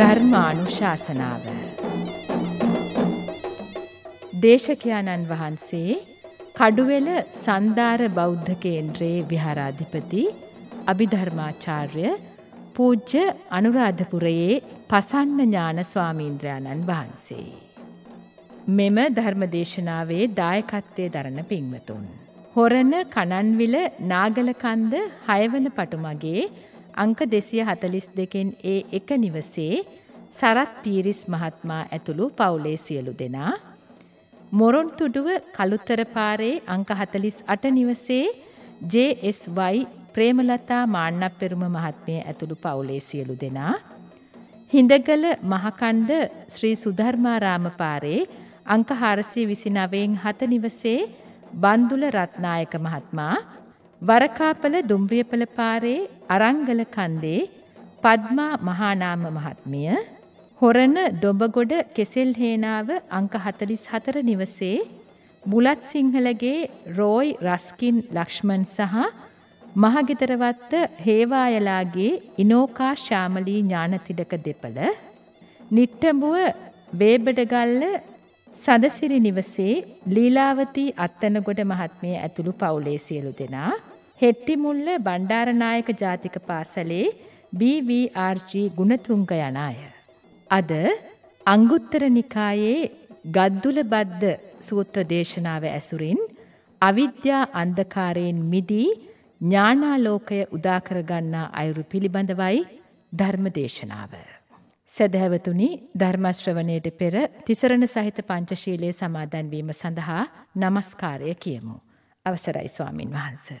ධර්මානුශාසනාව දේශකයාණන් වහන්සේ කඩුවෙල සන්දාර බෞද්ධ කේන්ද්‍රයේ විහාරාධිපති අභිධර්මාචාර්ය පූජ්‍ය අනුරාධපුරයේ පසන්න ඥාන ස්වාමීන්ද්‍රයාණන් වහන්සේ. මෙම ධර්මදේශනාවේ දායකත්වයේ දරන පින්වතුන්. හොරණ කණන්විල නාගලකන්ද හයවන පටුමගේ අංක දෙසිය හතලිස් දෙකෙන් ඒ එක නිවසේ සරත් පීරිස් මහත්මා ඇතුළු පවුලේ සියලු දෙනා. මොරොන්තුඩුව කළුතරපාරේ අංක හතලිස් අට නිවසේ ජSY ප්‍රේමලතා මාන්නපෙරුම මහත්මය ඇතුළු පවුලේ සියලු දෙනා. හිඳගල මහකණ්ඩ ශ්‍රී සුධර්මාරාමපාරේ අංක හාරසය විසි නවයෙන් හත නිවසේ බන්දුල රත්නායක මහත්මා වරකාපල දුම්රියපල පාරේ අරංගල කන්දේ පද්මා මහානාම මහත්මිය හොරණ දොඹගොඩ කෙසෙල් හේනාව අංක 44 නිවසේ බුලත් සිංහලගේ රෝයි රස්කින් ලක්ෂ්මන් සහ මහගෙදරවත්ත හේවායලාගේ ඉනෝකා ශාමලී ඥානතිඩක දෙපළ නිට්ටඹුව බේබඩගල්ල සදසිරි නිවසේ ලීලාවතී අත්තනගොඩ මහත්මිය ඇතුළු පවුලේ සියලු දෙනා හෙට්ටිමුල්ල බණ්ඩාරනායක ජාතික පාසලේ BVRG ගුණතුංග යන අය. අද අංගුත්තර නිකායේ ගද්දුල බද්ද සූත්‍ර දේශනාව ඇසුරින් අවිද්‍යා අන්ධකාරයෙන් මිදී ඥානාලෝකය උදාකරගන්නා අයුරු පිළිබඳවයි ධර්ම දේශනාව. සැදැහැවතුනි ධර්මශ්‍රවණයට පෙර තිසරණ සහිත පංචශීලයේ සමාදන්වීම සඳහා නමස්කාරය කියමු. අවසරයි ස්වාමින් වහන්සේ.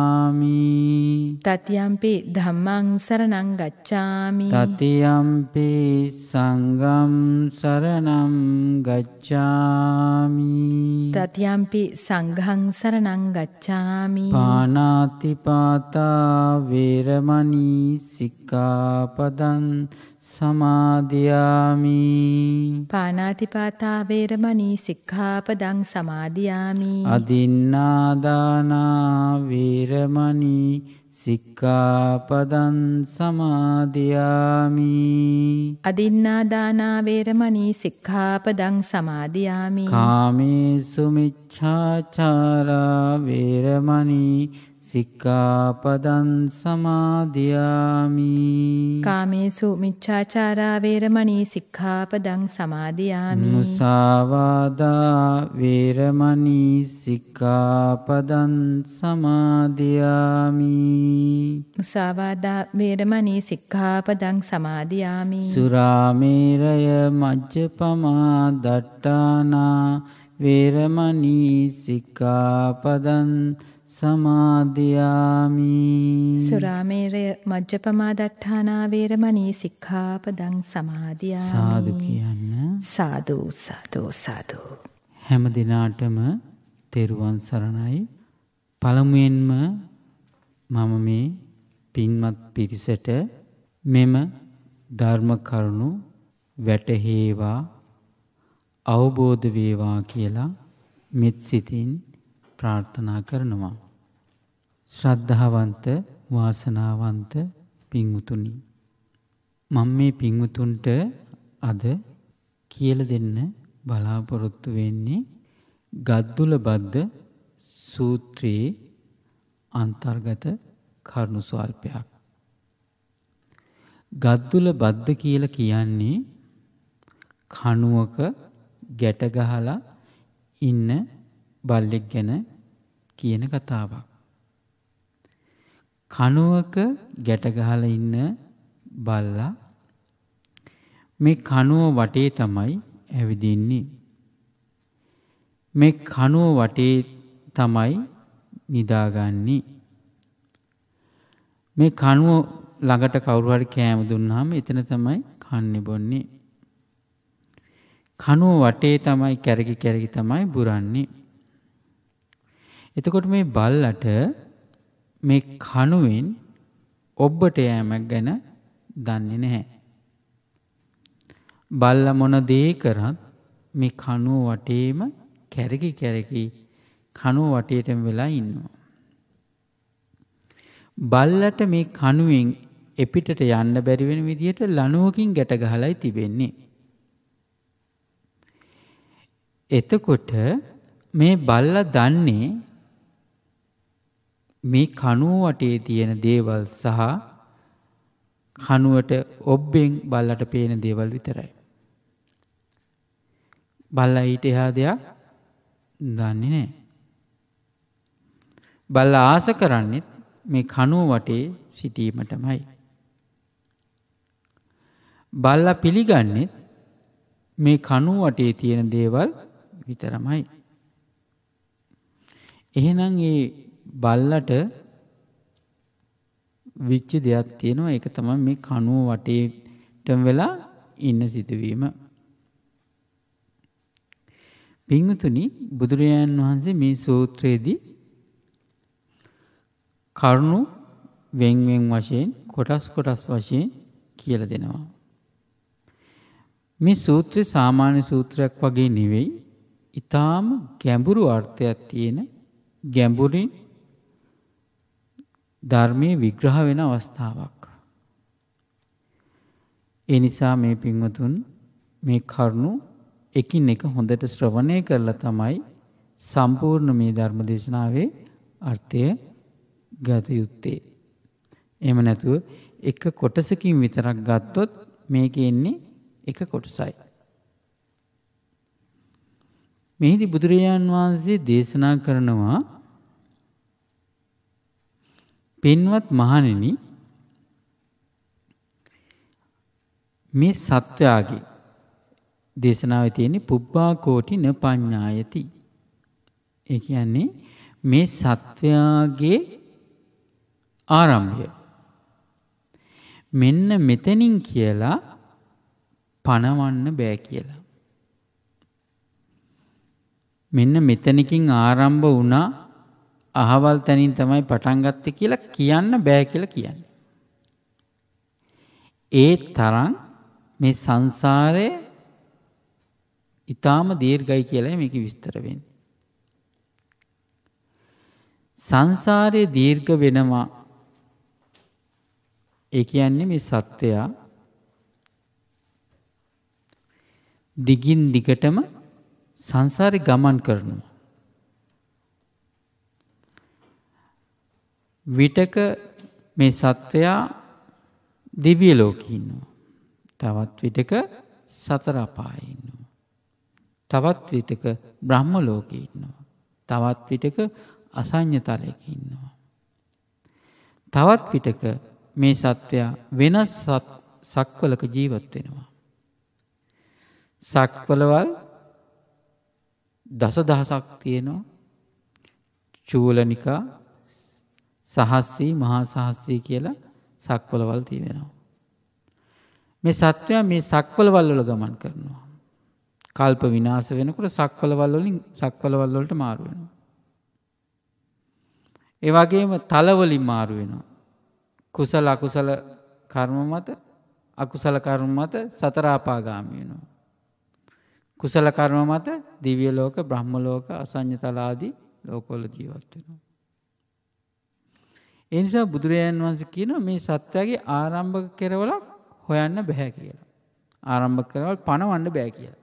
ගච්ඡාමි තතියම්පි ධම්මං සරණං ගච්ඡාමි තතියම්පි සංඝම් සරණං ගච්ඡාමි තතියම්පි සංඝං සරණං ගච්ඡාමි පාණාතිපාතා වේරමණී සික්ඛාපදං සමාධයාමි පානාතිපාතා වේරමණී සික්ඛාපදං සමාධයාමි අදින්නාදානා වේරමණී සික්කාපදන් සමාධයාමි අදින්නාදානාවේරමණී සික්ඛාපදං සමාධයාමි කාමේ සුමිච්ඡාචාරා වේරමණී සික්කාපදන් සමාධයාමි කාමේසු මිච්චාචාරා වේරමණී සික්ඛාපදං සමාධයාමි මුසාවාදා වේරමණී සික්ඛාපදන් සමාධයාමි මුසාවාදා වේරමණී සික්ඛාපදං සමාධයාමි සුරාමේරය මජ්ජපමා දට්ටානා වේරමණී සික්ඛාපදන් සමාධයාමි සමාධයාමි සුරාමේරය මජ්ජපමාදට්ඨානාවේරමනී සික්ඛාපදං සමාධයා සාදු කියන්න සාධූ සාධෝ සාධූ. හැම දෙනාටම තෙරුවන් සරණයි පළමුුවෙන්ම මම මේ පින්මත් පිරිසට මෙම ධර්ම කරුණු වැටහේවා අවබෝධ වේවා කියලා මෙත් සිතින් ප්‍රාර්ථනා කරනවා. ශ්‍රද්ධාවන්ත වාසනාවන්ත පිංවුතුනි. මම මේ පිංවුතුන්ට අද කියල දෙන්න බලාපොරොත්තු වෙන්නේ ගද්දුල බද්ධ සූත්‍රයේ අන්තර්ගත කරුණු ස්වල්පයක්. ගද්දුල බද්ධ කියල කියන්නේ කණුවක ගැටගහලා ඉන්න බල්ලෙක් ගැන කියන කතාවක්. කණුවක ගැට ගහලා ඉන්න බල්ලා මේ කණුව වටේ තමයි ඇවිදින්නේ. මේ කණුව වටේ තමයි නිදාගන්නේ. මේ කණුව ළඟට කවුරු හරි කෑම දුන්නාම එතන තමයි කන්නේ බොන්නේ. කණුව වටේ තමයි කැරකි කැරකි තමයි බුරන්නේ. එතකොට මේ බල්ලට මේ කණුවෙන් ඔබ්බට යෑමක් ගැන දන්නේ නැහැ. බල්ල මොන දේ කරත් මේ කණුව වටේම කැරකි කැරකි කණුව වටේටම වෙලා ඉන්නවා. බල්ලට මේ කණුවෙන් එපිටට යන්න බැරිවෙන විදිහට ලනුවකින් ගැට ගහලයි තිබෙන්නේ. එතකොට මේ බල්ලා දන්නේ මේ කනුව වටේ තියෙන දේවල් සහ කනුවට ඔබ්බෙන් බල්ලට පේන දේවල් විතරයි. බල්ලා ඊට එහා දෙයක් දන්නේ නෑ. බල්ලා ආස කරන්නෙත් මේ කනුව වටේ සිටීමටමයි. බල්ලා පිළිගන්නෙත් මේ කනුව වටේ තියෙන දේවල් විතරමයි. එහෙනම් ඒ බල්ලට විච්ච දෙයක් තියෙනවා එක තමයි මේ කනුව වටේටම වෙලා ඉන්න සිදුවීම. පිංහතුනි බුදුරජාණන් වහන්සේ මේ සූත්‍රයේදී කරුණු වෙන්වෙන් වශයෙන් කොටස් කොටස් වශයෙන් කියල දෙනවා. මේ සූත්‍රය සාමාන්‍ය සූත්‍රයක් වගේ නෙවෙයි ඉතාම ගැඹුරු අර්ථයක් තියෙන ගැඹුරින් ධර්මයේ විග්‍රහ වෙන අවස්ථාවක්. ඒ නිසා මේ පින්වතුන් මේ කරුණු එකින් එක හොඳට ශ්‍රවණය කරලා තමයි සම්පූර්ණ මේ ධර්ම දේශනාවේ අර්ථය ගත යුත්තේ. එහෙම නැතුව එක කොටසකින් විතරක් ගත්තොත් මේකේ ඉන්නේ එක කොටසයි. මෙහිදී බුදුරජාන් වහන්සේ දේශනා කරනවා පින්වත් මහණෙන මේ සත්‍යාගේ දේශනාවේ තියෙන පුබ්බා කෝටි න පඤ්ඤායති. ඒ කියන්නේ මේ සත්‍යාගේ ආරම්භය. මෙන්න මෙතනින් කියලා පණවන්න බෑ කියලා. මෙන්න මෙතනකින් ආරම්භ වුණා අහවල් තැනින් තමයි පටන් ගත්තේ කියලා කියන්න බෑ කියලා කියන්නේ. ඒ තරම් මේ සංසාරය ඊටාම දීර්ඝයි කියලා මේක විස්තර වෙන්නේ. සංසාරේ දීර්ඝ වෙනවා. ඒ කියන්නේ මේ සත්‍යය දිගින් දිගටම සංසාරේ ගමන් කරනවා. විටක මේ සත්වයා දිව්‍ය ලෝකේ ඉන්නවා. තවත් විටක සතර අපායේ ඉන්නවා. තවත් විටක බ්‍රහ්ම ලෝකේ ඉන්නවා. තවත් විටක අසඤ්ඤ තලයක ඉන්නවා. තවත් විටක මේ සත්වයා වෙනස් සක්වලක ජීවත් වෙනවා. සක්වලවල් දසදහසක් තියෙනවා. චූලනිකා සහස්සී මහා සහස්සී කියලා සක්වලවල් තියෙනවා. මේ සත්වයා මේ සක්වලවල් වල ගමන් කරනවා. කල්ප විනාස වෙනකොට සක්වලවල් වලින් සක්වලවල් වලට මාරු වෙනවා. ඒ වගේම තලවලින් මාරු වෙනවා. කුසල අකුසල කර්ම මත අකුසල කර්ම මත සතර ආපාගාමී වෙනවා. කුසල කර්ම මත දිව්‍ය ලෝක බ්‍රහ්ම ලෝක අසඤ්ඤ තල ආදී ලෝකවල ජීවත් වෙනවා. ඒ නිසා බුදුරජාන් වහන්සේ කියනවා මේ සත්‍යයේ ආරම්භක කෙරවලක් හොයන්න බෑ කියලා. ආරම්භක කෙරවල් පණවන්න බෑ කියලා.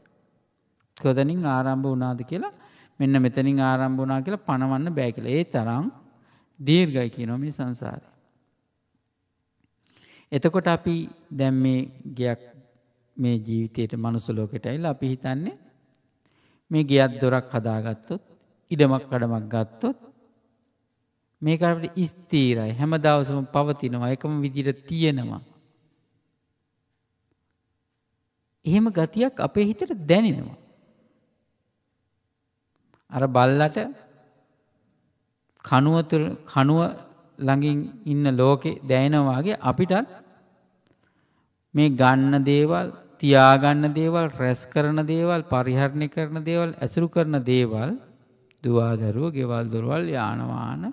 කොතනින් ආරම්භ වුණාද කියලා මෙන්න මෙතනින් ආරම්භ වුණා කියලා පණවන්න බෑ කියලා. ඒ තරම් දීර්ඝයි කියනවා මේ සංසාරය. එතකොට අපි දැන් මේ ගයක් මේ ජීවිතයට මනුස්ස ලෝකෙට ඇවිල්ලා අපි හිතන්නේ මේ ගියක් දොරක් හදාගත්තොත් ඉඩමක් කඩමක් ගත්තොත් මේකට ස්තීරයි හැම දවසම පවතිනවා එකම විදිර තියෙනවා. එහෙම ගතියක් අපේ හිතට දැනෙනවා. අර බල්ලට කනුවතුර කනුව ළඟින් ඉන්න ලෝකෙ දැයනවාගේ අපිටත් මේ ගන්න දේවල් තියාගන්න දේවල් රැස් කරන දේවල් පරිහරණය කරන දේවල් ඇසුරු කරන දේවල් දුවාදරුව ගෙවල් දොරවල් යානවාන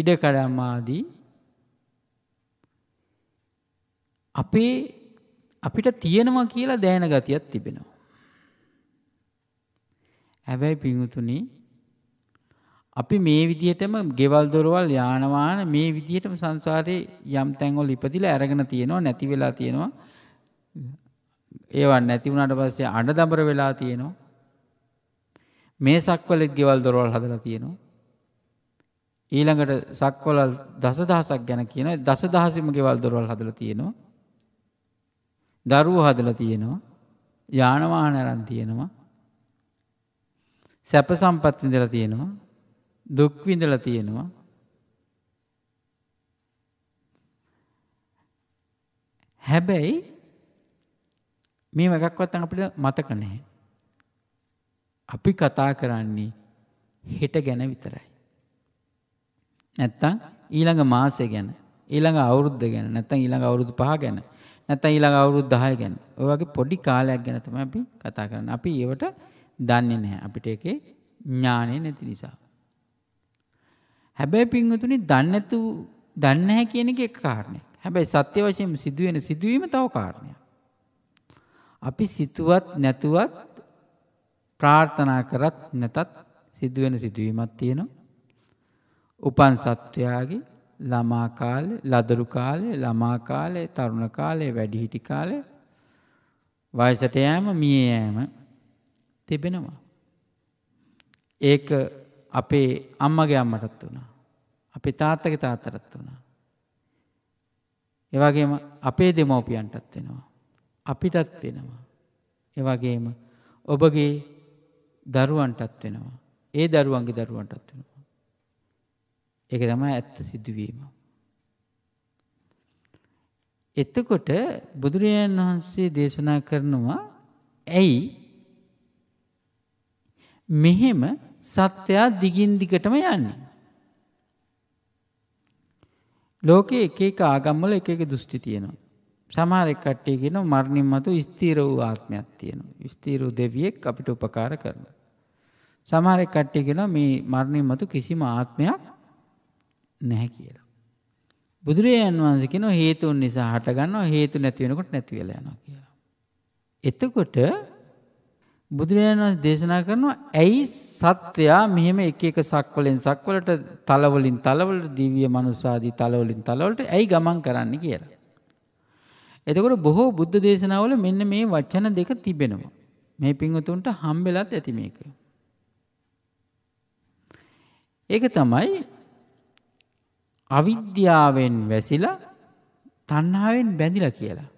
ඉඩකඩමාදී අපේ අපිට තියෙනවා කියලා දැන ගතියක් තිබෙනවා. හැබැයි පිංහතුනි අපි මේ විදිහටම ගෙවල් දොරවල් යානවාන මේ විදිහටම සංසාරේ යම් තැන්වල ඉපදිලා අරගෙන තියෙනවා නැති වෙලා තියෙනවා ඒවා නැති වුණාට පස්සේ අඬ දඹර වෙලා තියෙනවා මේසක්වලෙත් ගෙවල් දොරවල් හදලා තියෙනවා ඊළඟට සක්වල දසදහසක් ගැන කියන දසදහසම ගෙවල් දොරවල් හදලා තියෙනවා. දරුවෝ හදලා තියෙනවා. යාන වාහන අරන් තියෙනවා. සැප සම්පත් විඳලා තියෙනවා. දුක් විඳලා තියෙනවා. හැබැයි මේ වගක්වත් අපිට මතක නැහැ. අපි කතා කරන්නේ හෙට ගැන විතරයි. නැත්තං ඊළඟ මාසය ගැන ඊළඟ අවුරුද්ධ ගැන නැත්තං ඊළඟ අවුරුදු පහ ගැන නැත්තං ඊළඟ අවුරුදු 10 ගැන ඔය වගේ පොඩි කාලයක් ගැන තමයි අපි කතා කරන්නේ. අපි ඒවට දන්නේ නැහැ. අපිට ඒකේ ඥාණය නැති නිසා. හැබැයි පින්වතුනි දන්නේ නැතු දන්නේ නැහැ කියන එක එක කාරණයක්. හැබැයි සත්‍ය වශයෙන්ම සිදුවෙන සිදුවීම තව කාරණයක්. අපි සිතුවත් නැතුවත් ප්‍රාර්ථනා කරත් නැතත් සිදුවෙන සිදුවීමක් තියෙනවා. උපන් සත්වයාගේ ළමාකාල ලදරු කාලය ළමාකාලය තරුණ කාලය වැඩිහිටි කාලය වයසට යෑම මිය යෑම තිබෙනවා. ඒක අපේ අම්මගේ අම්මටත් වුණා. අපි තාත්තක තාතරත් වුණා. එවගේම අපේ දෙමවපියන්ටත් වෙනවා. අපිටත් වෙනවා. එවගේම ඔබගේ දරුවන්ටත් වෙනවා. ඒ දරුවන්ගේ දරුවන්ටත් වෙනවා. ඒක තමයි ඇත්ත සිදුවීම. එතකොට බුදුරජාණන් වහන්සේ දේශනා කරනවා ඇයි මෙහෙම සත්‍යය දිගින් දිගටම යන්නේ. ලෝකයේ එක එක ආගම්වල එක එක දෘෂ්ටි තියෙනවා. සමහර කට්ටිය කියන මරණින් මතු ස්ථීර වූ ආත්මයක් තියෙනවා. ස්ථීර වූ දෙවියෙක් අපිට උපකාර කරනවා. සමහර කට්ටිය කියන මේ මරණින් මතු කිසිම ආත්මයක් නැහැ කියලා. බුදුරජාන් වහන්සේ කියනවා හේතුන් නිසා හටගන්නවා හේතු නැති වෙනකොට නැති වෙලා යනවා කියලා. එතකොට බුදුරජාණන් වහන්සේ දේශනා කරනවා ඇයි සත්වයා මෙහෙම එක එක සක්වලෙන් සක්වලට තලවලින් තලවල දිව්‍ය මනුසාදී තලවලින් තලවලට ඇයි ගමන් කරන්න කියලා. එතකොට බොහෝ බුද්ධ දේශනාවල මෙන්න මේ වචන දෙක තිබෙනවා. මේ පින්වතුන්ට හම්බෙලත් ඇති මේක. ඒක තමයි අවිද්‍යාවෙන් වැසිලා තණ්හාවෙන් බැඳිලා කියලා.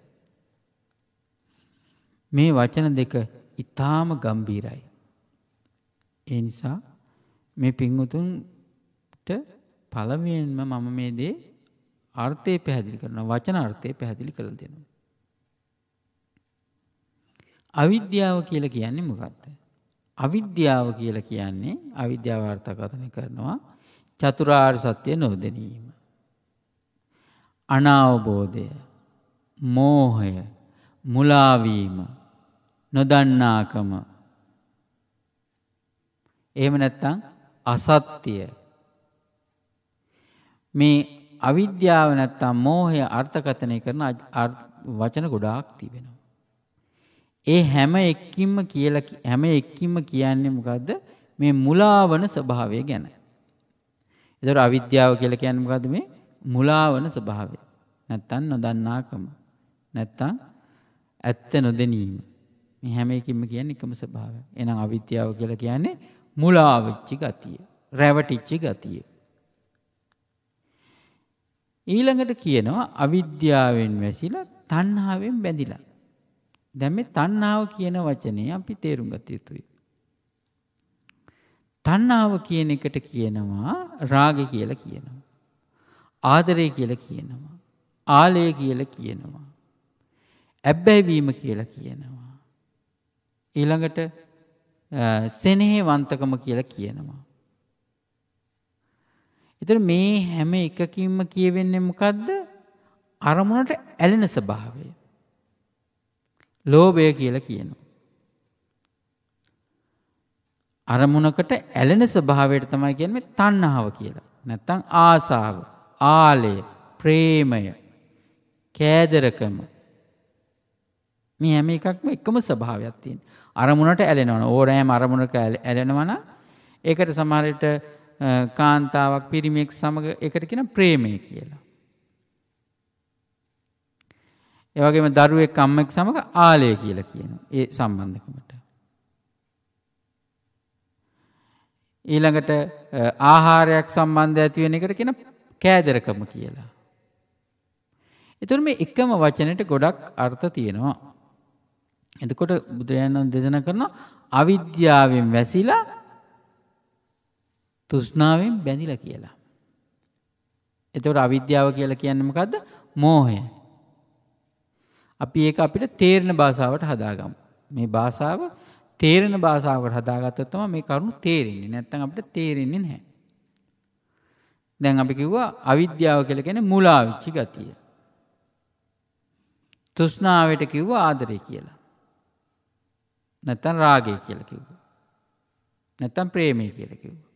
මේ වචන දෙක ඊටාම ගම්බීරයි. ඒ නිසා මේ පින්වුතුන්ට පළමුවෙන්ම මම මේ දේ අර්ථය පැහැදිලි කරනවා වචන අර්ථය පැහැදිලි කරලා දෙනවා. අවිද්‍යාව කියලා කියන්නේ මොකක්ද? අවිද්‍යාව කියලා කියන්නේ අවිද්‍යාව අර්ථකථනය කරනවා චතුරාර් සත්‍යය නොදැනීම. අනවබෝධය මෝහය මුලාවීම නොදන්නාකම එහෙම නැත්තං අසත්‍යය මේ අවිද්‍යාව නැත්තම් මෝහය අර්ථකථනය කරන වචන ගොඩාක් තිබෙනවා. ඒ හැම එක්කින්ම කියලා හැම එක්කින්ම කියන්නේ මොකද්ද? මේ මුලාවන ස්වභාවය ගැන. එතකොට අවිද්‍යාව කියලා කියන්නේ මොකද්ද මේ? මුලාවන ස්වභාවය. නැත්තම් නොදන්නාකම. නැත්තම් ඇත්ත නොදැනීම. මේ හැම එකකින්ම කියන්නේ එකම ස්වභාවය. එහෙනම් අවිද්‍යාව කියලා කියන්නේ මුලාවෙච්ච ගතිය, රැවටිච්ච ගතිය. ඊළඟට කියනවා අවිද්‍යාවෙන් වැසිලා තණ්හාවෙන් බැඳිලා. දැන් මේ තණ්හාව කියන වචනේ අපි තේරුම් ගත යුතුයි. තණ්හාව කියන එකට කියනවා රාගය කියලා කියනවා. ආදරය කියලා කියනවා. ආලය කියලා කියනවා. ඇබ්බැහිවීම කියලා කියනවා. ඊළඟට සෙනෙහි වන්තකම කියලා කියනවා. එතන මේ හැම එකකින්ම කියවෙන්නේ මොකද්ද? අරමුණට ඇලෙන ස්වභාවය. ලෝභය කියලා කියනවා. අරමුණකට ඇලෙන ස්වභාවයට තමයි කියන්නේ තණ්හාව කියලා. නැත්තම් ආසාව, ආලය, ප්‍රේමය, කෑදරකම. මේ හැම එකක්ම එකම ස්වභාවයක් තියෙන. අරමුණට ඇලෙනවන ඕරෑම අරමුණක ඇලෙනවන ඒකට සමහරට කාන්තාවක් පිරිමෙක් සමග එකට කියන ප්‍රේමය කියලා. ඒ වගේම දරුවෙක් අම්මෙක් සමග ආලය කියලා කියනවා. ඒ සම්බන්ධකමට. ඊළඟට ආහාරයක් සම්බන්ධ ඇතිවෙන එකට කියන කෑදරකම කියලා. එතුර මේ එකම වචනයට ගොඩක් අර්ථ තියෙනවා. එතකොට බුදුරජාණන් දෙසන කරන අවිද්‍යාවෙන් වැසිලා තුෂ්ණාවෙන් බැඳිලා කියලා. එතකොට අවිද්‍යාව කියලා කියන්නේ මොකද්ද? මෝහය. අපි ඒක අපිට තේරෙන භාෂාවට හදාගමු. මේ භාෂාව තේරෙන භාෂාවකට හදාගත්තොත් තමයි මේ කරුණු තේරෙන්නේ. නැත්නම් අපිට තේරෙන්නේ නැහැ. දැන් අපි කිව්වා අවිද්‍යාව කියලා කියන්නේ මුලා වෙච්ච ගතිය. තෘෂ්ණාවට කිව්වා ආදරය කියලා. නැත්නම් රාගය කියලා කිව්වා. නැත්නම් ප්‍රේමය කියලා කිව්වා.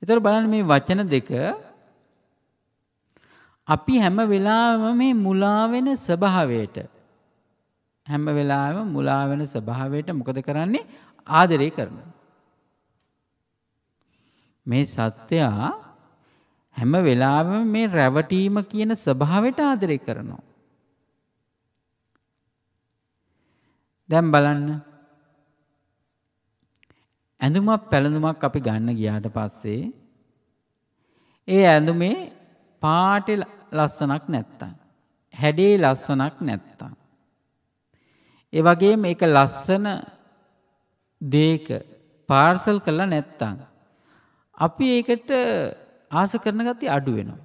ඒතර බලන්න මේ වචන දෙක අපි හැම වෙලාවෙම මේ මුලා වෙන ස්වභාවයට හැම වෙලාවෙම මුලා වෙන ස්වභාවයට මොකද කරන්නේ ආදරය කරන. මේ සත්‍යයා හැම වෙලාවෙම මේ රැවටීම කියන ස්වභාවයට ආදරය කරනවා. දැන් බලන්න ඇඳුමක් පැළඳුමක් අපි ගන්න ගියාට පස්සේ ඒ ඇඳුමේ පාට ලස්සනක් නැත්තම් හැඩේ ලස්සනක් නැත්තම් ඒ වගේම ඒක ලස්සන දේක පාර්සල් කළා නැත්තම් අපි ඒකට ආස කරන ගතිය අඩු වෙනවා.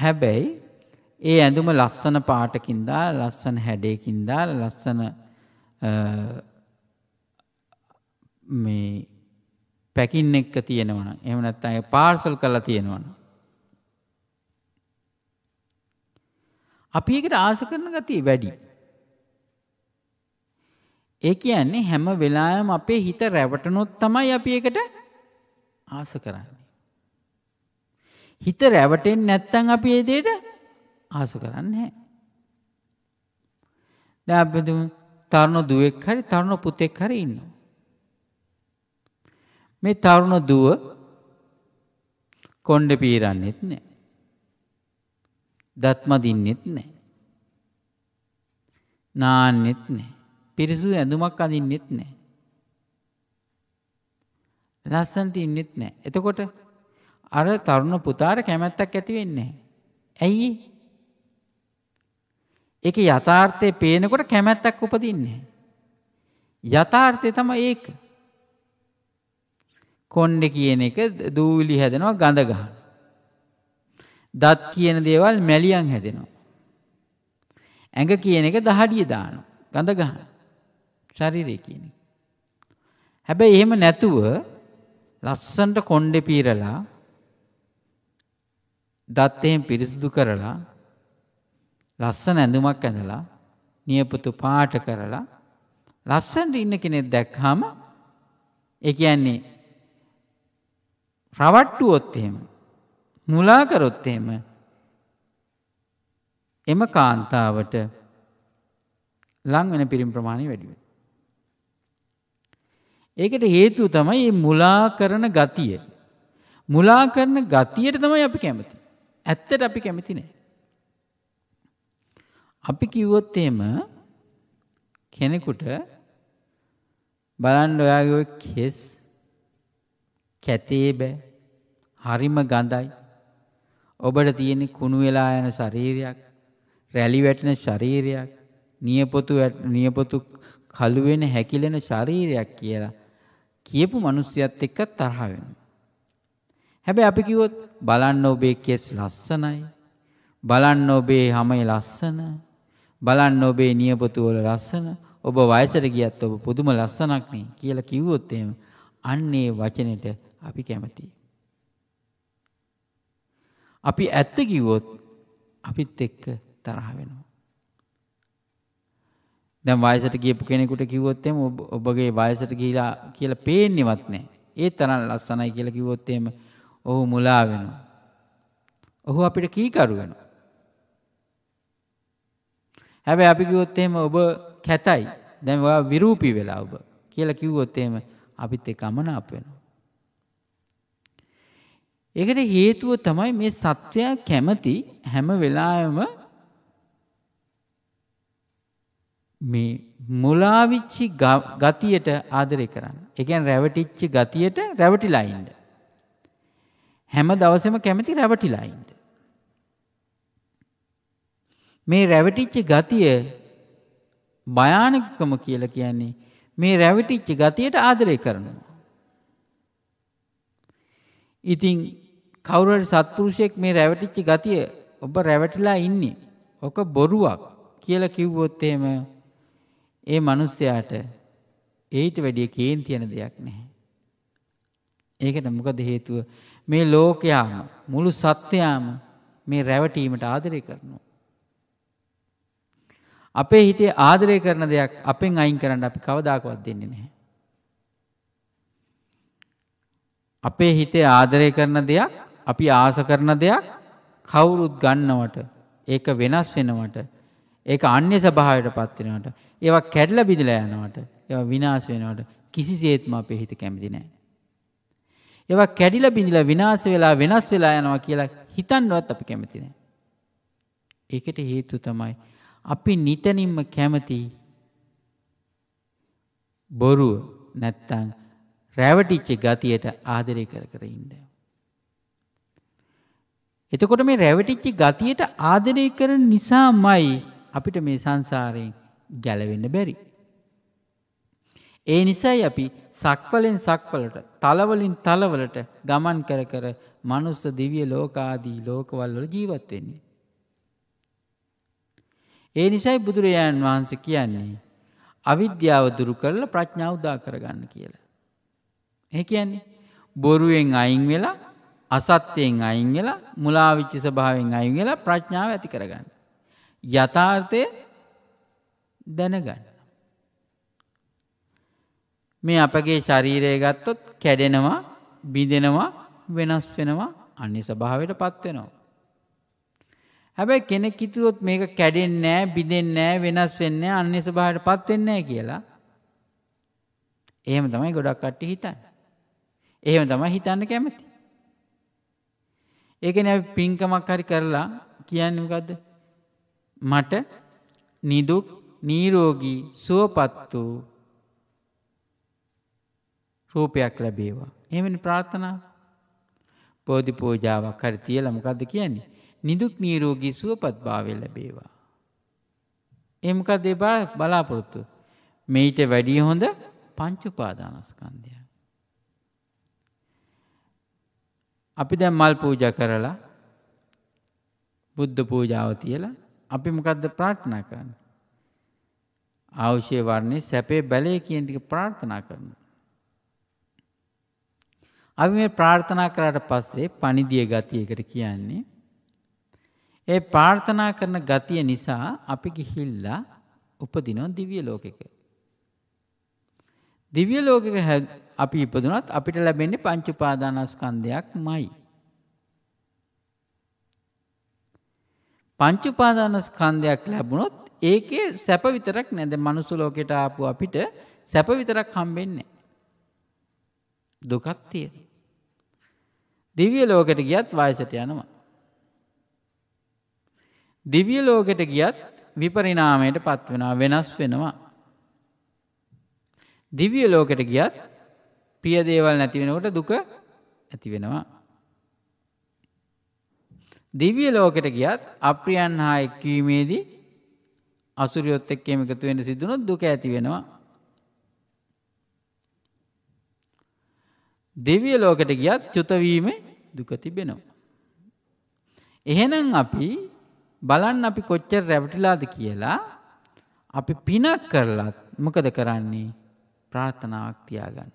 හැබැයි ඒ ඇඳුම ලස්සන පාටකින් දාලා ලස්සන හැඩයකින් දාලා ලස්සන මේ පැකින් එක්ක තියෙනවනම් එහෙම නැත්නම් ඒ පාර්සල් කරලා තියෙනවනම් අපි ඒකට ආස කරන ගතිය වැඩි. ඒ කියන්නේ හැම වෙලාවෙම අපේ හිත රැවටුනොත් තමයි අපි ඒකට ආස කරන්නේ. හිත රැවටෙන්නේ නැත්නම් අපි ඒ දෙයට ආස කරන්නේ නැහැ. දැන් අපි තරුණ දුවෙක් හරි තරුණ පුතෙක් හරි ඉන්නවා. මේ තරුණ දුව කොණ්ඩේ පීරන්නේත් නැහැ. දත්මදින්නෙත් නෑ. නාන්නෙත් නෑ. පිරිසුදු ඇඳුමක් අඳින්නෙත් නෑ. ලස්සන්ට ඉන්නෙත් නෑ. එතකොට අර තරුණ පුතාර කැමැත්තක් ඇති වෙන්නේ. ඇයි? ඒක යථාර්ථය පේනකොට කැමැත්තක් උපදින්නේ. යථාර්ථය තමයි ඒක. කොණ්ඩේ කියන එක දූවිලි හැදෙනවා ගඳ ගන්න. දත් කියන දේවල් මැලියන් හැදෙනවා. ඇඟ කියන එක දහඩිය දානවා. ගඳ ගන්න. ශරීරය කියන එක. හැබැයි එහෙම නැතුව ලස්සන්ට කොණ්ඩේ පීරලා දත් එහෙම පිරිසුදු කරලා ලස්සන ඇඳුමක් ඇඳලා නියපොතු පාට කරලා ලස්සනට ඉන්න කෙනෙක් දැක්කම ඒ කියන්නේ රවට්ටුවොත් එහෙම මුලා කරොත් එහෙම එම කාන්තාවට ලං වෙන පිරිම් ප්‍රමාණය වැඩි වෙනවා. ඒකට හේතුව තමයි මේ මුලා කරන ගතිය. මුලා කරන ගතියට තමයි අපි කැමති. ඇත්තට අපි කැමති නෑ. අපි කිව්වොත් එහෙම කෙනෙකුට බලන්න ඔයාගේ ඔය කෙස් කැතේ බෑ. හරිම ගඳයි. ඔබට තියෙන කුණු වෙලා යන ශරීරයක්, රැලි වැටෙන ශරීරයක්, නියපොතු නියපොතු කළු වෙන හැකිලෙන ශරීරයක් කියලා කියපු මිනිස්සයත් එක්ක තරහ වෙනවා. හැබැයි අපි කිව්වොත් බලන්න ඔබේ කෙස් ලස්සනයි. බලන්න ඔබේ හැමයි ලස්සන. බලන්න ඔබේ නියපොතු වල ලස්සන. ඔබ වයසට ගියත් ඔබ පුදුම ලස්සනක් නේ කියලා කිව්වොත් එහෙම අන්නේ වචනෙට අපි කැමතියි. අපි ඇත්ත කිව්වොත් අපිත් එක්ක තරහ වෙනවා. දැන් වයසට ගියපු කෙනෙකුට කිව්වොත් එහෙම ඔබගේ වයසට ගිහිලා කියලා පේන්නේවත් නැහැ. ඒ තරම් ලස්සනයි කියලා කිව්වොත් එහෙම ඔහු මුලා වෙනවා. ඔහු අපිට කීකරු වෙනවා. හැබැයි අපි කිව්වොත් එහෙම ඔබ කැතයි. දැන් ඔයා විරූපී වෙලා ඔබ කියලා කිව්වොත් එහෙම අපිත් එක්ක අමනාප වෙනවා. ඒකට හේතුව තමයි මේ සත්‍යය කැමති හැම වෙලාවෙම මේ මුලාවිච්චි ගතියට ආදරය කරන්න. ඒ කියන්නේ රැවටිච්ච ගතියට රැවටිලා ඉන්න. හැම දවසෙම කැමති රැවටිලා ඉන්න. මේ රැවටිච්ච ගතිය භයානකකම කියලා කියන්නේ මේ රැවටිච්ච ගතියට ආදරය කරනවා. ඉතින් කවුරු හරි සත්පුරුෂයෙක් මේ රැවටිච්ච ගතිය ඔබ රැවටිලා ඉන්නේ. ඔක බොරුවක් කියලා කිව්වොත් එහෙම ඒ මිනිස්යාට ඊට වැඩිය කේන්ති යන දෙයක් නැහැ. ඒකට මොකද හේතුව මේ ලෝකයාම මුළු සත්‍යයාම මේ රැවටීමට ආදරය කරනවා. අපේ හිතේ ආදරය කරන දෙයක් අපෙන් අයින් කරන්න අපි කවදාකවත් දෙන්නේ නැහැ. අපේ හිතේ ආදරය කරන දෙයක් අපි ආස කරන දෙයක් කවුරුත් ගන්නවට ඒක වෙනස් වෙනවට ඒක අන්‍ය ස්වභාවයට පත් වෙනවට ඒවා කැඩලා බිඳලා යනවට ඒවා විනාශ වෙනවට කිසිසේත්ම අපේ හිත කැමති නැහැ. ඒවා කැඩිලා බිඳලා විනාශ වෙලා වෙනස් වෙලා යනවා කියලා හිතන්නවත් අපි කැමති නැහැ. ඒකට හේතුව තමයි අපි නිතනින්ම කැමති බොරුව නැත්තම් රැවටිච්ච ගතියට ආදරය කර කර ඉන්න. එතකොට මේ රැවටිච්චි ගතියට ආදරය කරන නිසාමයි අපිට මේ සංසාරයෙන් ගැලවෙන්න බැරි. ඒ නිසයි අපි සක්වලෙන් සක්වලට තලවලින් තලවලට ගමන් කර කර මනුස්ස දිවිය ලෝකාදී ලෝකවල් වල ජීවත් වෙන්නේ. ඒ නිසයි බුදුරජාණන් වහන්සේ කියන්නේ අවිද්‍යාව දුරු කරලා ප්‍රඥාව උදා කරගන්න කියලා. ඒ කියන්නේ බොරුවෙන් අයින් වෙලා අසත්‍යයෙන් අයින් වෙලා මුලාවිච්චි ස්වභාවයෙන් අයින් වෙලා ප්‍රඥාව ඇති කරගන්න. යථාර්ථය දැනගන්න. මේ අපගේ ශරීරය ගත්තොත් කැඩෙනවා බිඳෙනවා වෙනස් වෙනවා අන්‍ය ස්වභාවයට පත්වෙනවා. හැබැයි කෙනෙක් හිතුවොත් මේක කැඩෙන්නේ නැහැ, බිඳෙන්නේ නැහැ, වෙනස් වෙන්නේ නැහැ, අන්‍ය ස්වභාවයට පත්වෙන්නේ නැහැ කියලා. එහෙම තමයි ගොඩක් කට්ටිය හිතන්නේ. එහෙම තමයි හිතන්න කැමති. ඒකන පින්කමක් හරි කරලා කියන්නකද මට නිදුක් නීරෝගී සුවපත් වූ රූපයක් ලැබේවා. එමනි ප්‍රාර්ථනා පෝධි පෝජාවක් හරි තියල මොකක්ද කියන්නේ. නිදුක් නීරෝගී සුවපත් භාවය ලැබේවා. එමකක් දෙබා බලාපොරොත්තු. මෙයිට වැඩිය හොඳ පංචුපාදානස්කන්දය. අපි දැන් මල් පූජා කරලා බුද්ධ පූජාව තියලා අපි මොකද්ද ප්‍රාර්ථනා කරන්නේ? අවශ්‍ය වර්ණේ සැපේ බැලේ කියන ටික ප්‍රාර්ථනා කරනවා. අපි මේ ප්‍රාර්ථනා කරාට පස්සේ පණිදිය ගතිය එකට කියන්නේ ඒ ප්‍රාර්ථනා කරන ගතිය නිසා අපි ගිහිල්ලා උපදිනව දිව්‍ය ලෝකෙක. දිව්‍ය ලෝකෙක අපි ඉපදුනත් අපිට ලැබෙන්නේ පංච උපාදානස්කන්ධයක්මයි. පංච උපාදානස්කන්ධයක් ලැබුණොත් ඒකේ සැප විතරක් නෑ. දැන් මනුස්ස ලෝකයට ආපු අපිට සැප විතරක් හම්බෙන්නේ නෑ. දුකක් තියෙනවා. දිව්‍ය ලෝකයට ගියත් වයසට යනවා. දිව්‍ය ලෝකයට ගියත් විපරිණාමයට පත් වෙනවා වෙනස් වෙනවා. දිව්‍ය ලෝකයට ගියත් ප්‍රිය දේවල් නැති වෙනකොට දුක ඇති වෙනවා. දිව්‍ය ලෝකෙට ගියත් අප්‍රියන් හා එක්වීමේදී අසුරියොත් එක්කම එකතු වෙන්න සිදුනොත් දුක ඇති වෙනවා. දෙවිය ලෝකට ගියත් චුතවීම දුක තිබෙනවා. එහෙනම් අපි බලන්න අපි කොච්චර රැවටිලාද කියලා අපි පිනක් කරලත් මොකද කරන්නේ ප්‍රාර්ථනාවක් තියාගන්න.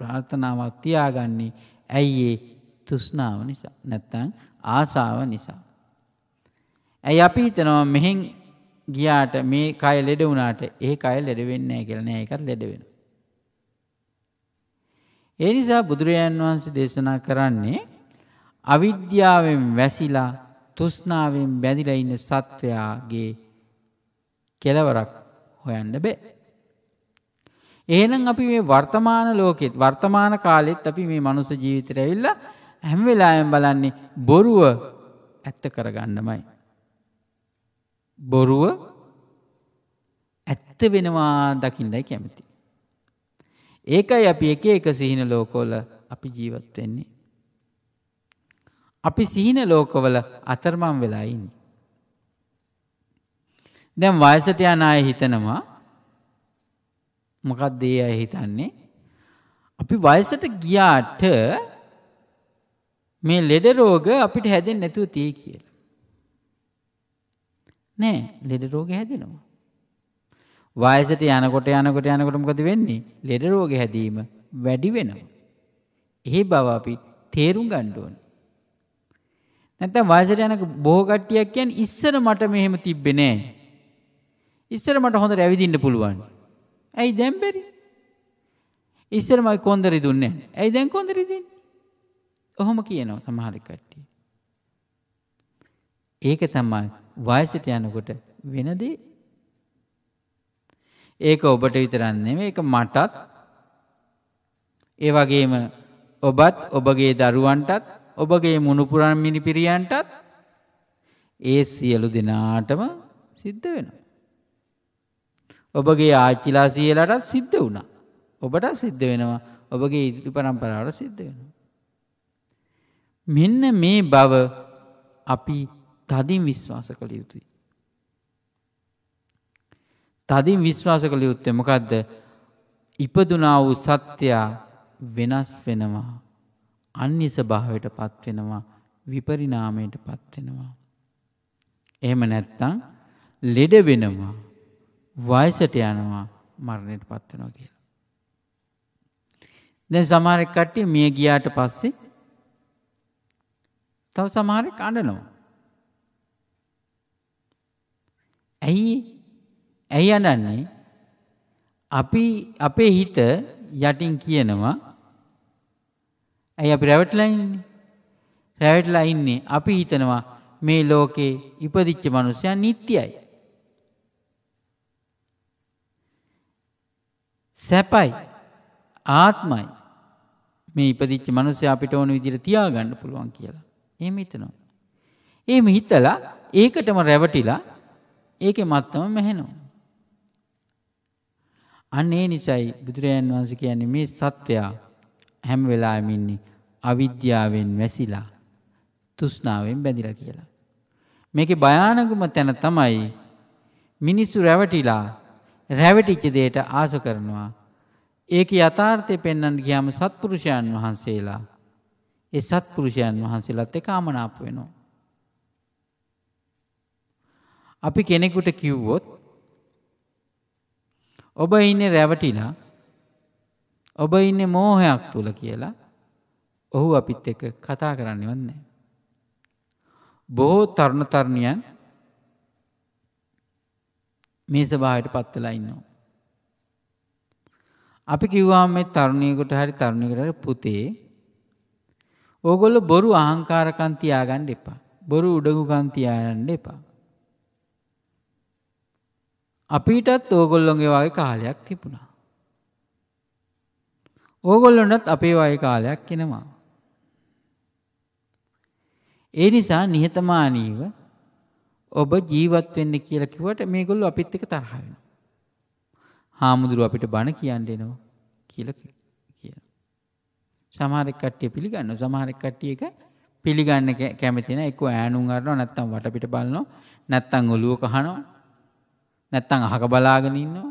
ප්‍රාර්ථනාවක් තියාගන්නේ ඇයි ඒ තෘෂ්ණාව නිසා නැත්තම් ආසාව නිසා. ඇයි අපි හිතනවා මෙහෙන් ගියාට මේ කය ලෙඩ වුණාට ඒ කය ලෙඩ වෙන්නේ නැහැ කියලා නෑ ඒකත් ලෙඩ වෙනවා. ඒ නිසා බුදුරජාන් වහන්සේ දේශනා කරන්නේ අවිද්‍යාවෙන් වැසිලා තෘෂ්ණාවෙන් බැඳිලා ඉන්න සත්වයාගේ කෙලවරක් හොයන්න බෑ. එහෙනම් අපි මේ වර්තමාන ලෝකෙත් වර්තමාන කාලෙත් අපි මේ මනුස්ස ජීවිතයට ඇවිල්ලා හැම වෙලාවෙම බලන්නේ බොරුව ඇත්ත කරගන්නමයි. බොරුව ඇත්ත වෙනවා දකින්නයි කැමති. ඒකයි අපි එක එක සිහින ලෝකෝල අපි ජීවත් වෙන්නේ. අපි සිහින ලෝකවල අතරමං වෙලා ඉන්නේ. දැන් වයසට යන අය හිතනවා මොකක්ද ඒ අය හිතන්නේ? අපි වයසට ගියාට මේ ලෙඩ රෝග අපිට හැදෙන්නේ නැතුව තියෙයි කියලා. නෑ ලෙඩ රෝග හැදෙනවා. වයසට යනකොට යනකොට යනකොට මොකද වෙන්නේ? ලෙඩ රෝග හැදීම වැඩි වෙනවා. එහි බව අපි තේරුම් ගන්න ඕනේ. නැත්නම් වයසට යන බොහෝ කට්ටියක් කියන්නේ ඉස්සර මට මෙහෙම තිබ්බේ නෑ. ඉස්සර මට හොඳට ඇවිදින්න පුළුවන්. ඇයි දැන් බැරි? ඉස්සර මගේ කොන්දරි දුන්නේ නැහැ. ඇයි දැන් කොන්දරි දෙන්නේ? ඔහොම කියනවා සමහර කට්ටිය. ඒක තමයි වයසට යනකොට වෙන දේ. ඒක ඔබට විතරක් නෙමෙයි ඒක මටත් ඒ වගේම ඔබත් ඔබගේ දරුවන්ටත් ඔබගේ මුණුපුරන් මිනිපිරියන්ටත් ඒ සියලු දෙනාටම සිද්ධ වෙනවා. ඔබගේ ආච්චිලා සියලටත් සිද්ධ වුණා. ඔබට සිද්ධ වෙනවා. ඔබගේ ඉදිරි පරම්පරාවට සිද්ධ වෙනවා. මෙන්න මේ බව අපි තදින් විශ්වාස කළ යුතුයි. තදින් විශ්වාස කළ යුත්තේ මොකක්ද ඉපදුනා වූ සත්‍යයා වෙනස් වෙනවා. අන්‍ය ස්භාවයට පත්වෙනවා විපරිනාමයට පත්වෙනවා. එහෙම නැත්තං ලෙඩ වෙනවා වයසට යනවා මරණයට පත්වනවා කියලා. දැන් සමහරෙක් කට්ටිය මිය ගියාට පස්සේ තව සමහරෙක් අඬනවා. ඇයි ඇයි අඬන්නේ? අපි අපේ හිත යටින් කියනවා ඇයි අපි රැවටලා ඉන්නේ? රැවටලා ඉන්නේ අපි හිතනවා මේ ලෝකේ ඉපදිච්ච මනුස්සයන් නිට්ටයයි. සැපයි ආත්මයි මේ ඉපදිච්ච මනුස්සය අපිට ඕන විදිහට තියාගන්න පුළුවන් කියලා. එහෙම හිතනවා. එහෙම හිතලා ඒකටම රැවටිලා ඒකේ මත්තම මෙහෙනවා. අන්න ඒ නිසයි බුදුරජාන් වහන්සේ කියන්නේ මේ සත්වයා හැම වෙලාවෙම ඉන්නේ අවිද්‍යාවෙන් වැසිලා තෘෂ්ණාවෙන් බැඳිලා කියලා. මේකේ භයානකම තැන තමයි මිනිස්සු රැවටිලා රැවටිච්ච දෙයට ආස කරනවා. ඒක යථාර්ථය පෙන්වන්න ගියාම සත්පුරුෂයන් වහන්සේලා ඒ සත්පුරුෂයන් වහන්සේලාත් එක ආමනාප වෙනවා. අපි කෙනෙකුට කිව්වොත් ඔබ ඉන්නේ රැවටිලා ඔබ ඉන්නේ මෝහයක් තුල කියලා ඔහු අපිත් එක්ක කතා කරන්නේවත් නැහැ. බොහෝ තරුණ තරුණියන් මේ ස්වභාවයට පත් වෙලා ඉන්නවා. අපි කිව්වා මේ තරුණියෙකුට හරි තරුණියකට හරි පුතේ ඕගොල්ලෝ බොරු අහංකාරකම් තියාගන්න එපා. බොරු උඩඟුකම් තියාගන්න එපා. අපිටත් ඕගොල්ලොන්ගේ වගේ කාලයක් තිබුණා. ඕගොල්ලොන්ටත් අපේ වගේ කාලයක් එනවා. ඒ නිසා නිහතමානීව ඔබ ජීවත් වෙන්න කියලා කිව්වට මේගොල්ලෝ අපිත් එක්ක තරහ වෙනවා. හාමුදුරුව අපිට බණ කියන්න එනවා කියලා කියන. සමහර කට්ටිය පිළිගන්න සමහර කට්ටිය එක පිළිගන්න කැමති නැහැ. එක්ක ඈනුම් අරනවා නැත්නම් වටපිට බලනවා නැත්නම් ඔලුව කහනවා නැත්නම් අහක බලාගෙන ඉන්නවා.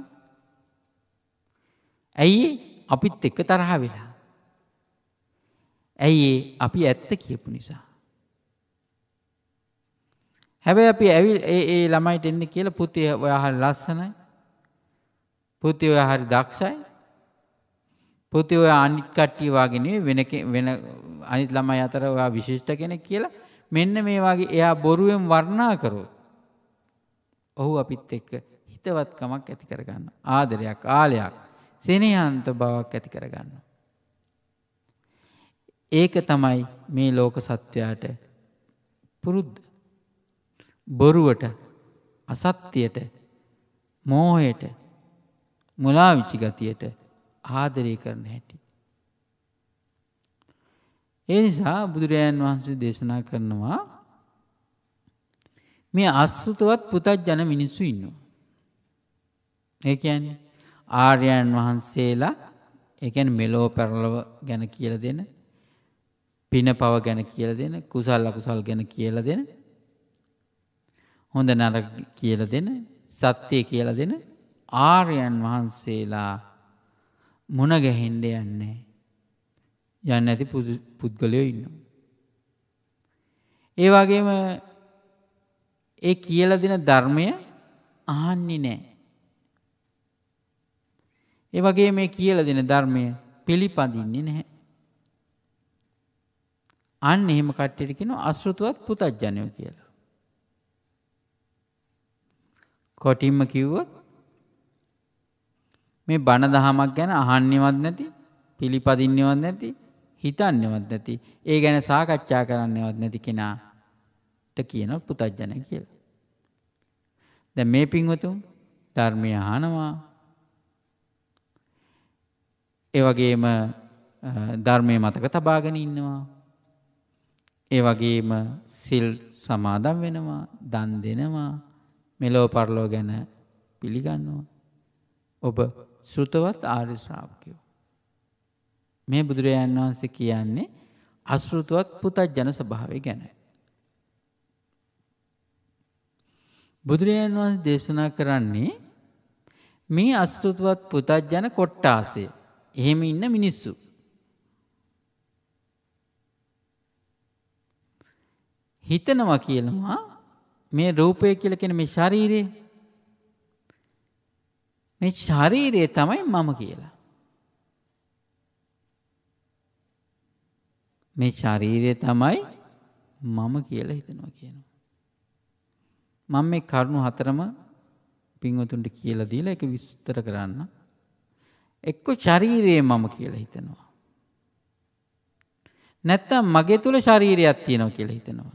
ඇයි අපිත් එක්ක තරහ වෙලා? ඇයි අපි ඇත්ත කියපු නිසා? හැබැයි අපි ඇවි ඒ ඒ ළමයිට එන්න කියලා පුතිය ඔයා හරි ලස්සනයි. පුතිය ඔයා හරි දක්ෂයි. පුතිය ඔයා අනිත් කට්ටිය වගේ නෙවෙයි වෙන වෙන අනිත් ළමයි අතර ඔයා විශිෂ්ට කෙනෙක් කියලා මෙන්න මේ වගේ එයා බොරුවෙන් වර්ණනා කරොත් ඔහු අපිත් එක්ක හිතවත්කමක් ඇති කරගන්න. ආදරයක්, ආලයක්, සෙනෙහන්ත බවක් ඇති කරගන්නවා. ඒක තමයි මේ ලෝක සත්වයාට පුරුද්ද. බොරුවට අසත්‍යයට මෝහයට මුලාවිචි ගතියට ආදරය කරන හැටි. ඒ නිසා බුදුරජාණන් වහන්සේ දේශනා කරනවා මේ අස්සුතවත් පුතත් ජන මිනිස්සු ඉන්නවා. ඒකැන ආර්යන් වහන්සේලා එකැන් මෙලෝ පැරලව ගැන කියල දෙන පින පව ගැන කියල දෙන කුසල් අකුසල් ගැන කියල දෙන හොඳ නරක කියල දෙන සත්‍යය කියල දෙන ආර්යන් වහන්සේලා මොනගැහෙන්ඩ යන්නේ. යන්න ඇති පුද්ගලයෝ ඉන්නවා. ඒ වගේම ඒ කියල දෙන ධර්මය අහන්නේ නෑ. ඒ වගේ මේ කියල දෙන ධර්මය පිළිපඳින්නේ නැහැ. අන්න එහෙම කට්ටට කෙන අශ්‍රතුවත් පුතජ්ජනය කියලා. කොටින්ම කිව්වොත් මේ බණ දහමක් ගැන අහන්නේවත් නැති පිළිපදින්නේවත් නැති හිතන්නේවත් නැති ඒ ගැන සාකච්ඡා කරන්නේවත් නැති කෙනාට කියන පුතජන කියලා. දැන් මේ පින්වතුන් ධර්මය අහනවා ඒ වගේම ධර්මයේ මතක තබාගෙන ඉන්නවා. ඒ වගේම සිල් සමාදන් වෙනවා, දන් දෙනවා, මෙලෝ පරලෝ ගැන පිළිගන්නවා. ඔබ සෘතවත් ආර්ය ශ්‍රාවකයෝ. මේ බුදුරජාණන් වහන්සේ කියන්නේ අශෘතවත් පුතජන ස්වභාවය ගැන. බුදුරජාණන් වහන්සේ දේශනා කරන්නේ මේ අශෘතවත් පුතජන කොට්ටාසේ. එහෙම ඉන්න මිනිස්සු. හිතනවා කියනවා මේ රූපය කියලා කියන මේ ශරීරය මේ ශරීරය තමයි මම කියලා. මේ ශරීරය තමයි මම කියලා හිතනවා කියනවා. මම මේ කරුණු හතරම පින්වතුන්ට කියලා දීලා ඒක විස්තර කරන්න. එක්ක ශරීරයේ මම කියලා හිතනවා. නැත්තම් මගේ තුල ශරීරයක් තියෙනවා කියලා හිතනවා.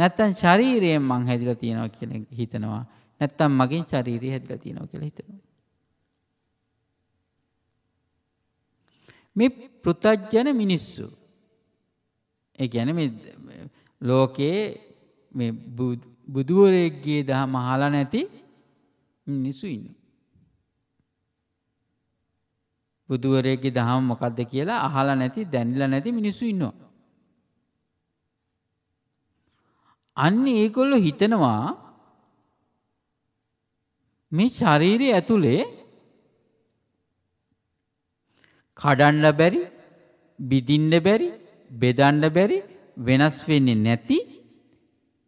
නැත්තම් ශරීරයෙන් මං හැදිලා තියෙනවා කියලා හිතනවා. නැත්තම් මගෙන් ශරීරය හැදිලා තියෙනවා කියලා හිතනවා. මේ පෘතජන මිනිස්සු. ඒ කියන්නේ මේ ලෝකයේ මේ බුදුවරයෙක්ගේ දහම අහලා නැති මිනිස්සු ඉන්නවා. බුදුවරයෙක්ගේ දහම මොකද්ද කියලා අහලා නැති දැනලා නැති මිනිස්සු ඉන්නවා. අන්න ඒගොල්ලෝ හිතනවා මේ ශරීරය ඇතුලේ කඩන්න බැරි, බිඳින්න බැරි, බෙදන්න බැරි, වෙනස් වෙන්නේ නැති,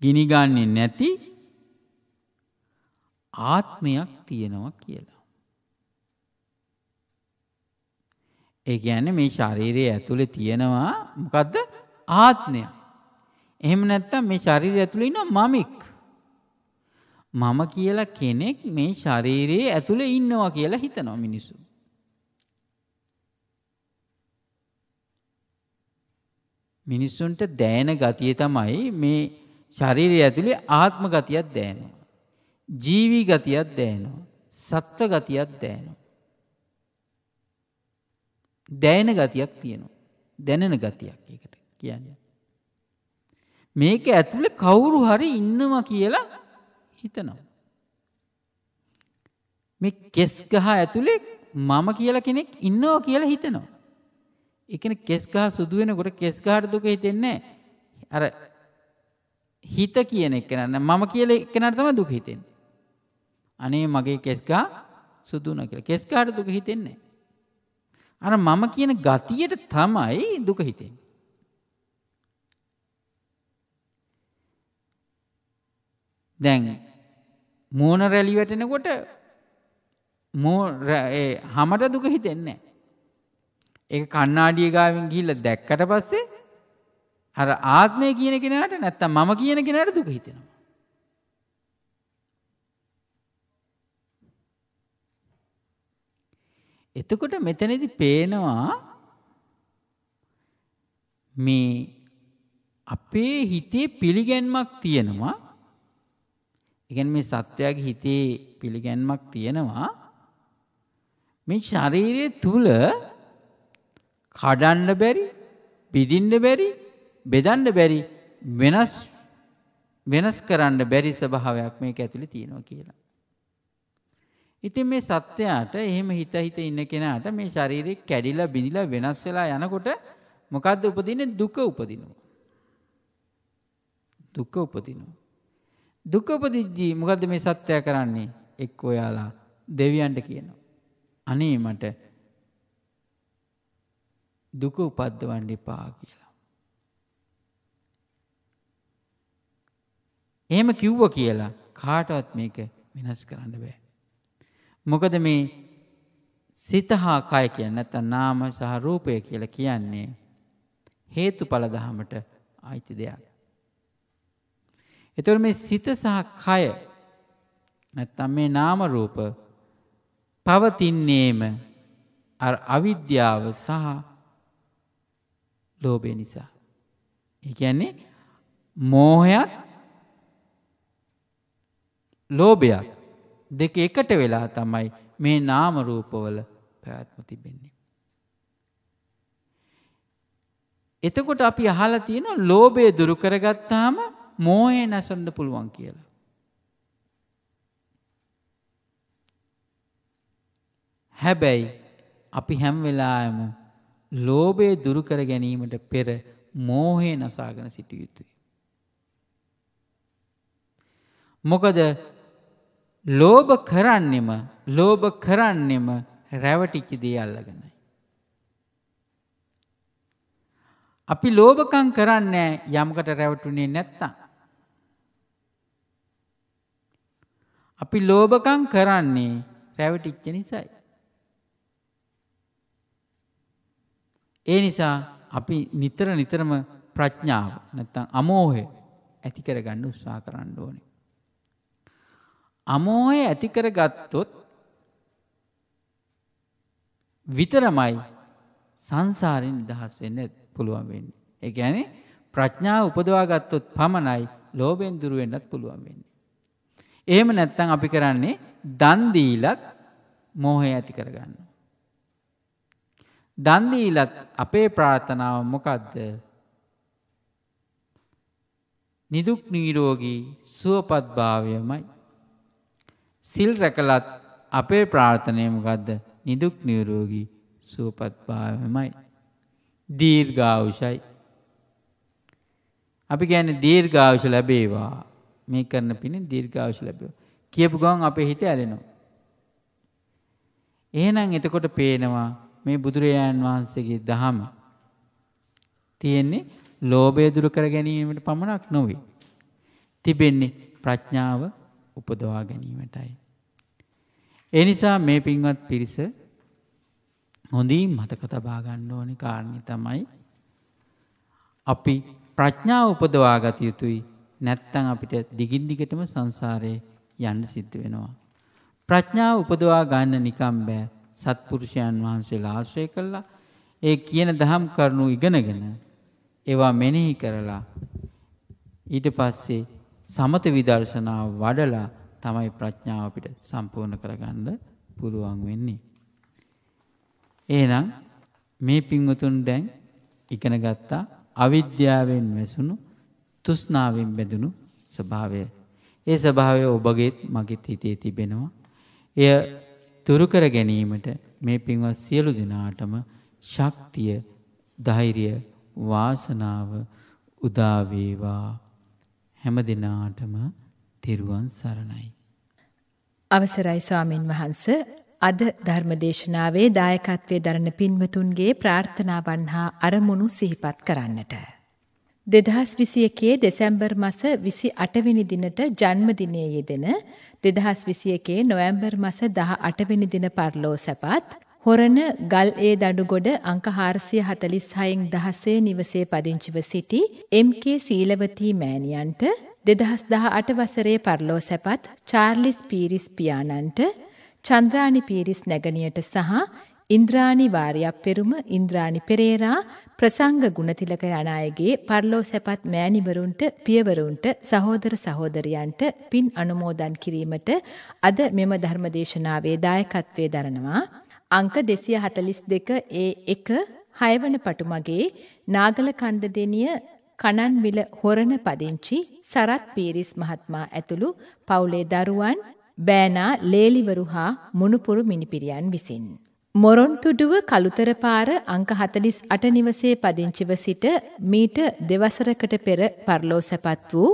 ගිනි ගන්නේ නැති ආත්මයක් තියෙනවා කියලා. ඒ කියන්නේ මේ ශරීරය ඇතුලේ තියෙනවා මොකද්ද? ආත්මයක්. එහෙම නැත්නම් මේ ශරීරය ඇතුලේ ඉන්න මමෙක්. මම කියලා කෙනෙක් මේ ශරීරයේ ඇතුලේ ඉන්නවා කියලා හිතනවා මිනිස්සු. මිනිස්සුන්ට දැනෙන ගතිය තමයි මේ ශරීරය ඇතුලේ ආත්ම ගතියක් දැනෙනවා. ජීවි ගතියක් දැනෙනවා. සත්ව ගතියක් දැනෙනවා. දැනෙන ගතියක් තියෙනවා. දැනෙන ගතියක් ඒකට කියන්නේ. මේක ඇතුළේ කවුරු හරි ඉන්නවා කියලා හිතනවා. මේ කෙස් ගහ ඇතුළේ මම කියලා කෙනෙක් ඉන්නවා කියලා හිතනවා. ඒ කියන්නේ කෙස් ගහ සුදු වෙනකොට කෙස් ගහට දුක හිතෙන්නේ අර හිත කියන එක නන මම කියලා එකනට තමයි දුක හිතෙන්නේ. අනේ මගේ කෙස් ගහ සුදු නැ කියලා. කෙස් ගහට දුක හිතෙන්නේ අර මම කියන ගතියට තමයි දුක හිතෙන්නේ. දැන් මූුණ රැලි වැටෙනකොට හමට දුක හිතෙන්නේ. ඒ කන්නාඩිය ගාවෙන් ගිහිල්ල දැක්කට පස්සේ අර ආත්මය කියන කෙනට නැත්තම් මම කියන කෙනට දුක හිතෙනවා. එතකොට මෙතනදි පේනවා මේ අපේ හිතේ පිළිගැන්මක් තියෙනවා ඒ මේ සත්වයාගේ හිතේ පිළිගැන්මක් තියෙනවා. මේ ශරීරය තුල කඩන්න බැරි, බිඳින්න බැරි, බෙදන්න බැරි වෙනස් වෙනස් කරන්න බැරි ස්වභාවයක් මේක ඇතුලේ තියෙනවා කියලා. ඉතින් මේ සත්‍යයට එහෙම හිත හිත ඉන්න කෙනාට මේ ශරීරය කැඩිලා බිඳිලා වෙනස් වෙලා යනකොට මොකද්ද උපදින්නේ දුක උපදිනවා. දුක උපදිනවා. දුක උපදිද්දී මොකද්ද මේ සත්‍යය කරන්නේ? එක්ක ඔයාලා දෙවියන්ට කියනවා. අනේ මට දුක උපද්දවන්න එපා කියලා. එහෙම කිව්ව කියලා කාටවත් මේක වෙනස් කරන්න බෑ. මොකද මේ සිත හා කය කියන්නේ නැත්නම් නාම සහ රූපය කියලා කියන්නේ හේතුඵල ධහමට අයිති දෙයක්. එතකොට මේ සිත සහ කය නැත්තම් මේ නාම රූප පවතින්නේම අර අවිද්‍යාව සහ ලෝභය නිසා. ඒ කියන්නේ මෝහයත් ලෝභයත් දෙක එකට වෙලා තමයි මේ නාම රූපවල පැවැත්ම තිබෙන්නේ. එතකොට අපි අහලා තියෙන ලෝභය දුරු කරගත්තාම මෝහය නැසන්න පුළුවන් කියලා. හැබැයි අපි හැම් වෙලාම ලෝබයේ දුරුකර ගැනීමට පෙර මෝහේ නසාගෙන සිටිය යුතුයි. මොකද ලෝභ කරන්නෙම ලෝභ කරන්නෙම රැවටිච්චි දේ අල්ලගෙනයි. අපි ලෝභකම් කරන්නේ යමකට රැවටුනේ නැත්තම්. අපි ලෝභකම් කරන්නේ රැවටිච්ච නිසයි. ඒ නිසා අපි නිතර නිතරම ප්‍රඥාව නැත්තම් අමෝහය ඇති කරගන්න උත්සාහ කරන්න ඕනේ. අමෝහය ඇති කරගත්තොත් විතරමයි සංසාරයෙන් නිදහස් වෙන්න පුළුවන් වෙන්නේ. ඒ කියන්නේ ප්‍රඥාව උපදවා ගත්තොත් පමණයි ලෝභයෙන් දුර වෙන්නත් පුළුවන් වෙන්නේ. එහෙම නැත්නම් අපි කරන්නේ දන් දීලත් මෝහය ඇති කරගන්නවා. දන් දීලත් අපේ ප්‍රාර්ථනාව මොකද්ද? නිදුක් නිරෝගී සුවපත් භාවයමයි. සිල් රැකලත් අපේ ප්‍රාර්ථනය මොකද්ද? නිදුක් නිරෝගී සුවපත් භාවයමයි. දීර්ඝායුෂයි. අපි කියන්නේ දීර්ඝායුෂ ලැබේවා. මේ කරන පිණින් දීර්ඝායුෂ ලැබෙව. කියපු ගමන් අපේ හිත ඇලෙනවා. එහෙනම් එතකොට පේනවා මේ බුදුරජාණන් වහන්සේගේ දහම තියෙන්නේ ලෝභය දුරු කර ගැනීමට පමණක් නොවේ. තිබෙන්නේ ප්‍රඥාව උපදවා ගැනීමටයි. ඒ නිසා මේ පින්වත් පිරිස හොඳින් මතක තබා ගන්න ඕනේ කාරණේ තමයි අපි ප්‍රඥාව උපදවා ගත යුතුයි නැත්තං අපිට දිගින් දිගටම සංසාරයේ යන්න සිද්ධ වෙනවා. ප්‍රඥාව උපදවා ගන්න නිකම් බෑ සත්පුරුෂයන් වහන්සේලා ආශ්‍රය කළා ඒ කියන දහම් කරුණු ඉගෙනගෙන ඒවා මෙනෙහි කරලා ඊට පස්සේ සමත විදර්ශනාව වඩලා තමයි ප්‍රඥාව අපිට සම්පූර්ණ කරගන්න පුළුවන් වෙන්නේ. එහෙනම් මේ පින්වතුන් දැන් ඉගෙන ගත්තා අවිද්‍යාවෙන් වැසුණු තුෂ්නාවෙන් බැඳුණු ස්වභාවය. ඒ ස්වභාවය ඔබගේත් මගෙත් හිතේ තිබෙනවා. එය තුරුකර ගැනීමට මේ පින්වත් සියලු දෙනාටම ශක්තිය ධෛරිය වාසනාව උදාවේවා හැම දෙනාටම තෙරුවන් සරණයි. අවසරයි ස්වාමීන් වහන්ස අද ධර්මදේශනාවේ දායකත්වය දරණ පින්වතුන්ගේ ප්‍රාර්ථනාවන් හා අරමුණු සිහිපත් කරන්නට. දෙදහස් විසි එකේ දෙසැම්බර් මස විසි අටවෙනි දිනට ජන්මදිනය යෙදෙන දෙදහස් විසි එකේ නොවැම්බර් මස දහ අටවෙනි දින පරලෝ සැපත් හොරණ ගල් ඒ දඩුගොඩ අංක හාරසිය හතලිස් හයින් දහසේ නිවසේ පදිංචිව සිටි MK සීලවතී මෑණියන්ට දෙදහස් දහ අට වසරේ පරලෝ සැපත් චාර්ලිස් පීරිස් පියාණන්ට චන්ද්‍රාණි පීරිස් නැගනියට සහ ඉන්ද්‍රාණි වාර්යප්පෙරුම ඉන්ද්‍රාණි පෙරේරා ප්‍රසංග ගුණතිලක යන අයගේ පරලෝ සැපත් මෑණිවරුන්ට පියවරුන්ට සහෝදර සහෝදරියන්ට පින් අනුමෝදන් කිරීමට අද මෙම ධර්මදේශනාවේ දායකත්වයේ දරනවා අංක 242 ඒ 1 හයවන පටු මගේ නාගල කන්ද දෙනිය කණන්විල හොරණ පදිංචි සරත් පීරිස් මහත්මයා ඇතුළු පවුලේ දරුවන් බෑනා ලේලිවරු හා මුණුපුරු මිනිපිරියන් විසින් මොරොන්තුඩුව කළුතරපාර අංක 48 නිවසේ පදිංචිව සිට මීට දෙවසරකට පෙර පරලෝසැපත් වූ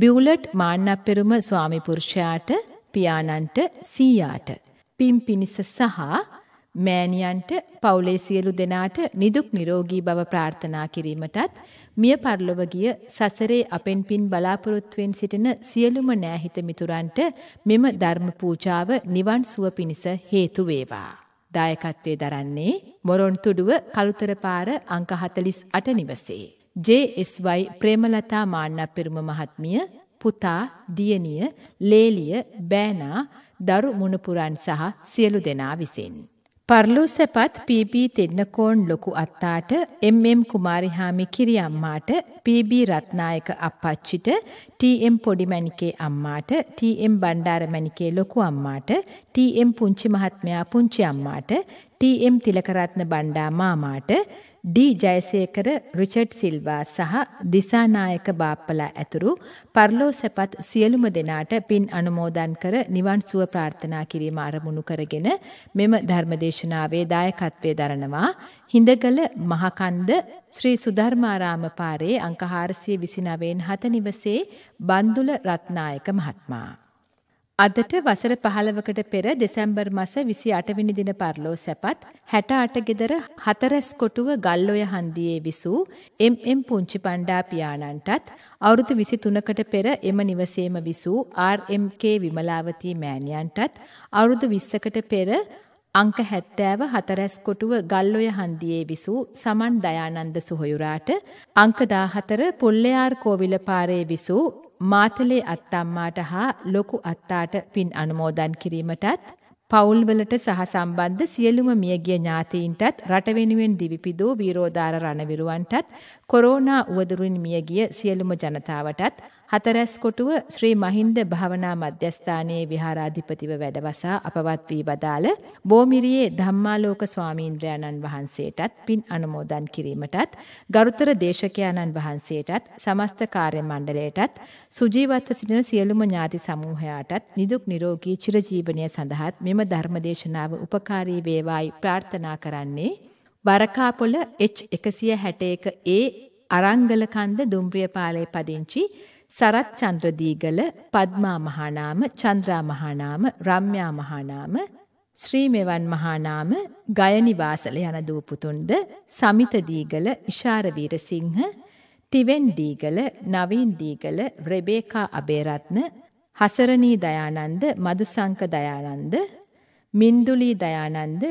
බියුලට් මාන්නප්පෙරුම ස්වාමි පුරුෂයාට පියාණන්ට සීයාට පින් පිනිස සහ මෑණියන්ට පවුලේ සියලු දෙනාට නිදුක් නිරෝගී බව ප්‍රාර්ථනා කිරීමටත් මිය පරලොව ගිය සසරේ අපෙන් පින් බලාපොරොත්තුවෙන් සිටින සියලුම නෑහිත මිතුරන්ට මෙම ධර්ම පූජාව නිවන් සුව පිණිස හේතු වේවා දායකත්වය දරන්නේ මොරොන්තුඩුව කළුතරපාර අංක 48 නිවසේ. JSY ප්‍රේමලතා මාන්නපිරුම මහත්මිය පුතා දියණිය ලේලිය බෑනා දරු මුණපුරන් සහ සියලු දෙනා විසින්. පර්ලූසැපත් PB තෙන්නකෝන් ලොකු අත්තාට MM කුමාරිහාමි කිරියම්මාට PB රත්නායක අපච්චිට TM පොඩිමැණිකේ අම්මාට TM බණ්ඩාරමැණිකේ ලොකු අම්මාට TM පුංචි මහත්මයා පුංචි අම්මාට TM තිලකරත්න බණ්ඩා මාමාට ඩී ජයසේකර රිචඩ් සිල්වා සහ දිසානායක බාප්පලා ඇතුරු පර්ලෝ සැපත් සියලුම දෙනාට පින් අනුමෝදන් කර නිවන් සුව ප්‍රාර්ථනා කිරීම අරමුණු කරගෙන මෙම ධර්මදේශනාවේ දායකත්වය දරනවා හිඳගල මහකන්ද ශ්‍රී සුධර්මාරාම පාරේ අංක 429න් 7 නිවසේ බන්දුල රත්නායක මහත්මයා අදට වසර පහළවකට පෙර දෙසැම්බර් මස විසි අටවිනි දින පරලෝ සැපත් හැට අටගෙදර හතරැස් කොටුව ගල්ලොය හන්දියේ විසූ එම්ම් පුංචි පණ්ඩා පියාණන්ටත් අවුරුදු විසි තුනකට පෙර එම නිවසේම විසූ RMK විමලාවතී මෑණියන්ටත් අවුරුදු විස්සකට පෙර අංක හැත්තෑව හතරැස් කොටුව ගල්ලොය හන්දියේ විසූ සමන් දයානන්ද සුහොයුරාට අංකදාහතර පුල්ලයාර් කෝවිල පාරේ විසූ මාතලේ අත්තම්මාට හා ලොකු අත්තාට පින් අනුමෝදන් කිරීමටත් පවුල්වලට සහ සම්බන්ධ සියලුම මියගිය ඥාතීන්ටත් රට වෙනුවෙන් දිවිපිදූ වීරෝධාර රණවිරුවන්ටත් කොරෝනා උවදුරින් මියගිය සියලුම ජනතාවටත් හතරැස් කොටුව ශ්‍රී මහින්ද භාවනා මධ්‍යස්ථානයේ විහාරාධිපතිව වැඩවසා අපවත් වී වදාළ බෝමිරියේ ධම්මාලෝක ස්වාමීන්ද්‍රයන්න් වහන්සේටත් පින් අනුමෝදන් කිරීමටත් ගරුතර දේශකයාණන් වහන්සේටත් සමස්ත කාර්ය මණ්ඩලයටත් සුජීවත්ව සිටින සියලුම ඥාති සමූහයාටත් නිදුක් නිරෝගී චිරජීවනය සඳහාත් මෙම ධර්මදේශනාව උපකාරී වේවායි ප්‍රාර්ථනා කරන්නේ වරකාපොළ H161 ඒ අරංගලකන්ද දුම්රියපාලේ පදිංචි සරත් චන්ද්‍රදීගල පද්මා මහානාම චන්ද්‍රා මහානාම රම්‍යා මහානාම ශ්‍රී මෙවන් මහානාම ගයනි වාසල යන දූපුතුන්ද සමිත දීගල ඉෂාර වීරසිංහ තිවෙන් දීගල නවීන් දීගල රෙබේකා අබේරත්න හසරණී දයානන්ද මදුසංක දයානන්ද මින්දුලී දයානන්ද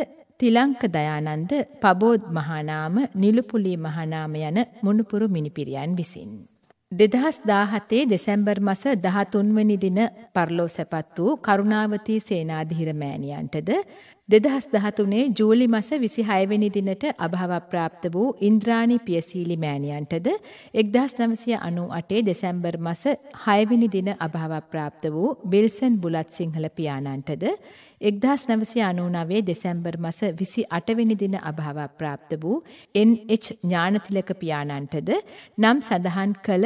තිලංක දයානන්ද පබෝධ් මහානාම නිලුපුලී මහානාම යන මුණුපුරු මිනිපිරියන් විසින් දෙදහස් දාහතේ දෙසැම්බර් මස දහතුන්වනි දින පරලෝ සැපත් වූ කරුණාවතී සේනාධිර මෑණියන්ටද දෙදහස් දහතුනේ ජූලි මස විසි හයවෙනි දිනට අභාවප්‍රාප්ත වූ ඉන්ද්‍රාණි පියසීලි මෑණියන්ටද එක්දහස් නමසය අනු අටේ දෙසැම්බර් මස හයවිනි දින අභාවප්‍රාප්ත වූ බිල්සන් බුලත් සිංහල පියාණන්ටද එක්දහස් නවසය අනුනාවේ දෙසැම්බර් මස විසි අටවෙනි දින අභාවප්‍රාප්ත වූ එන්H ඥානතිලක පියාණන්ටද නම් සඳහන් කළ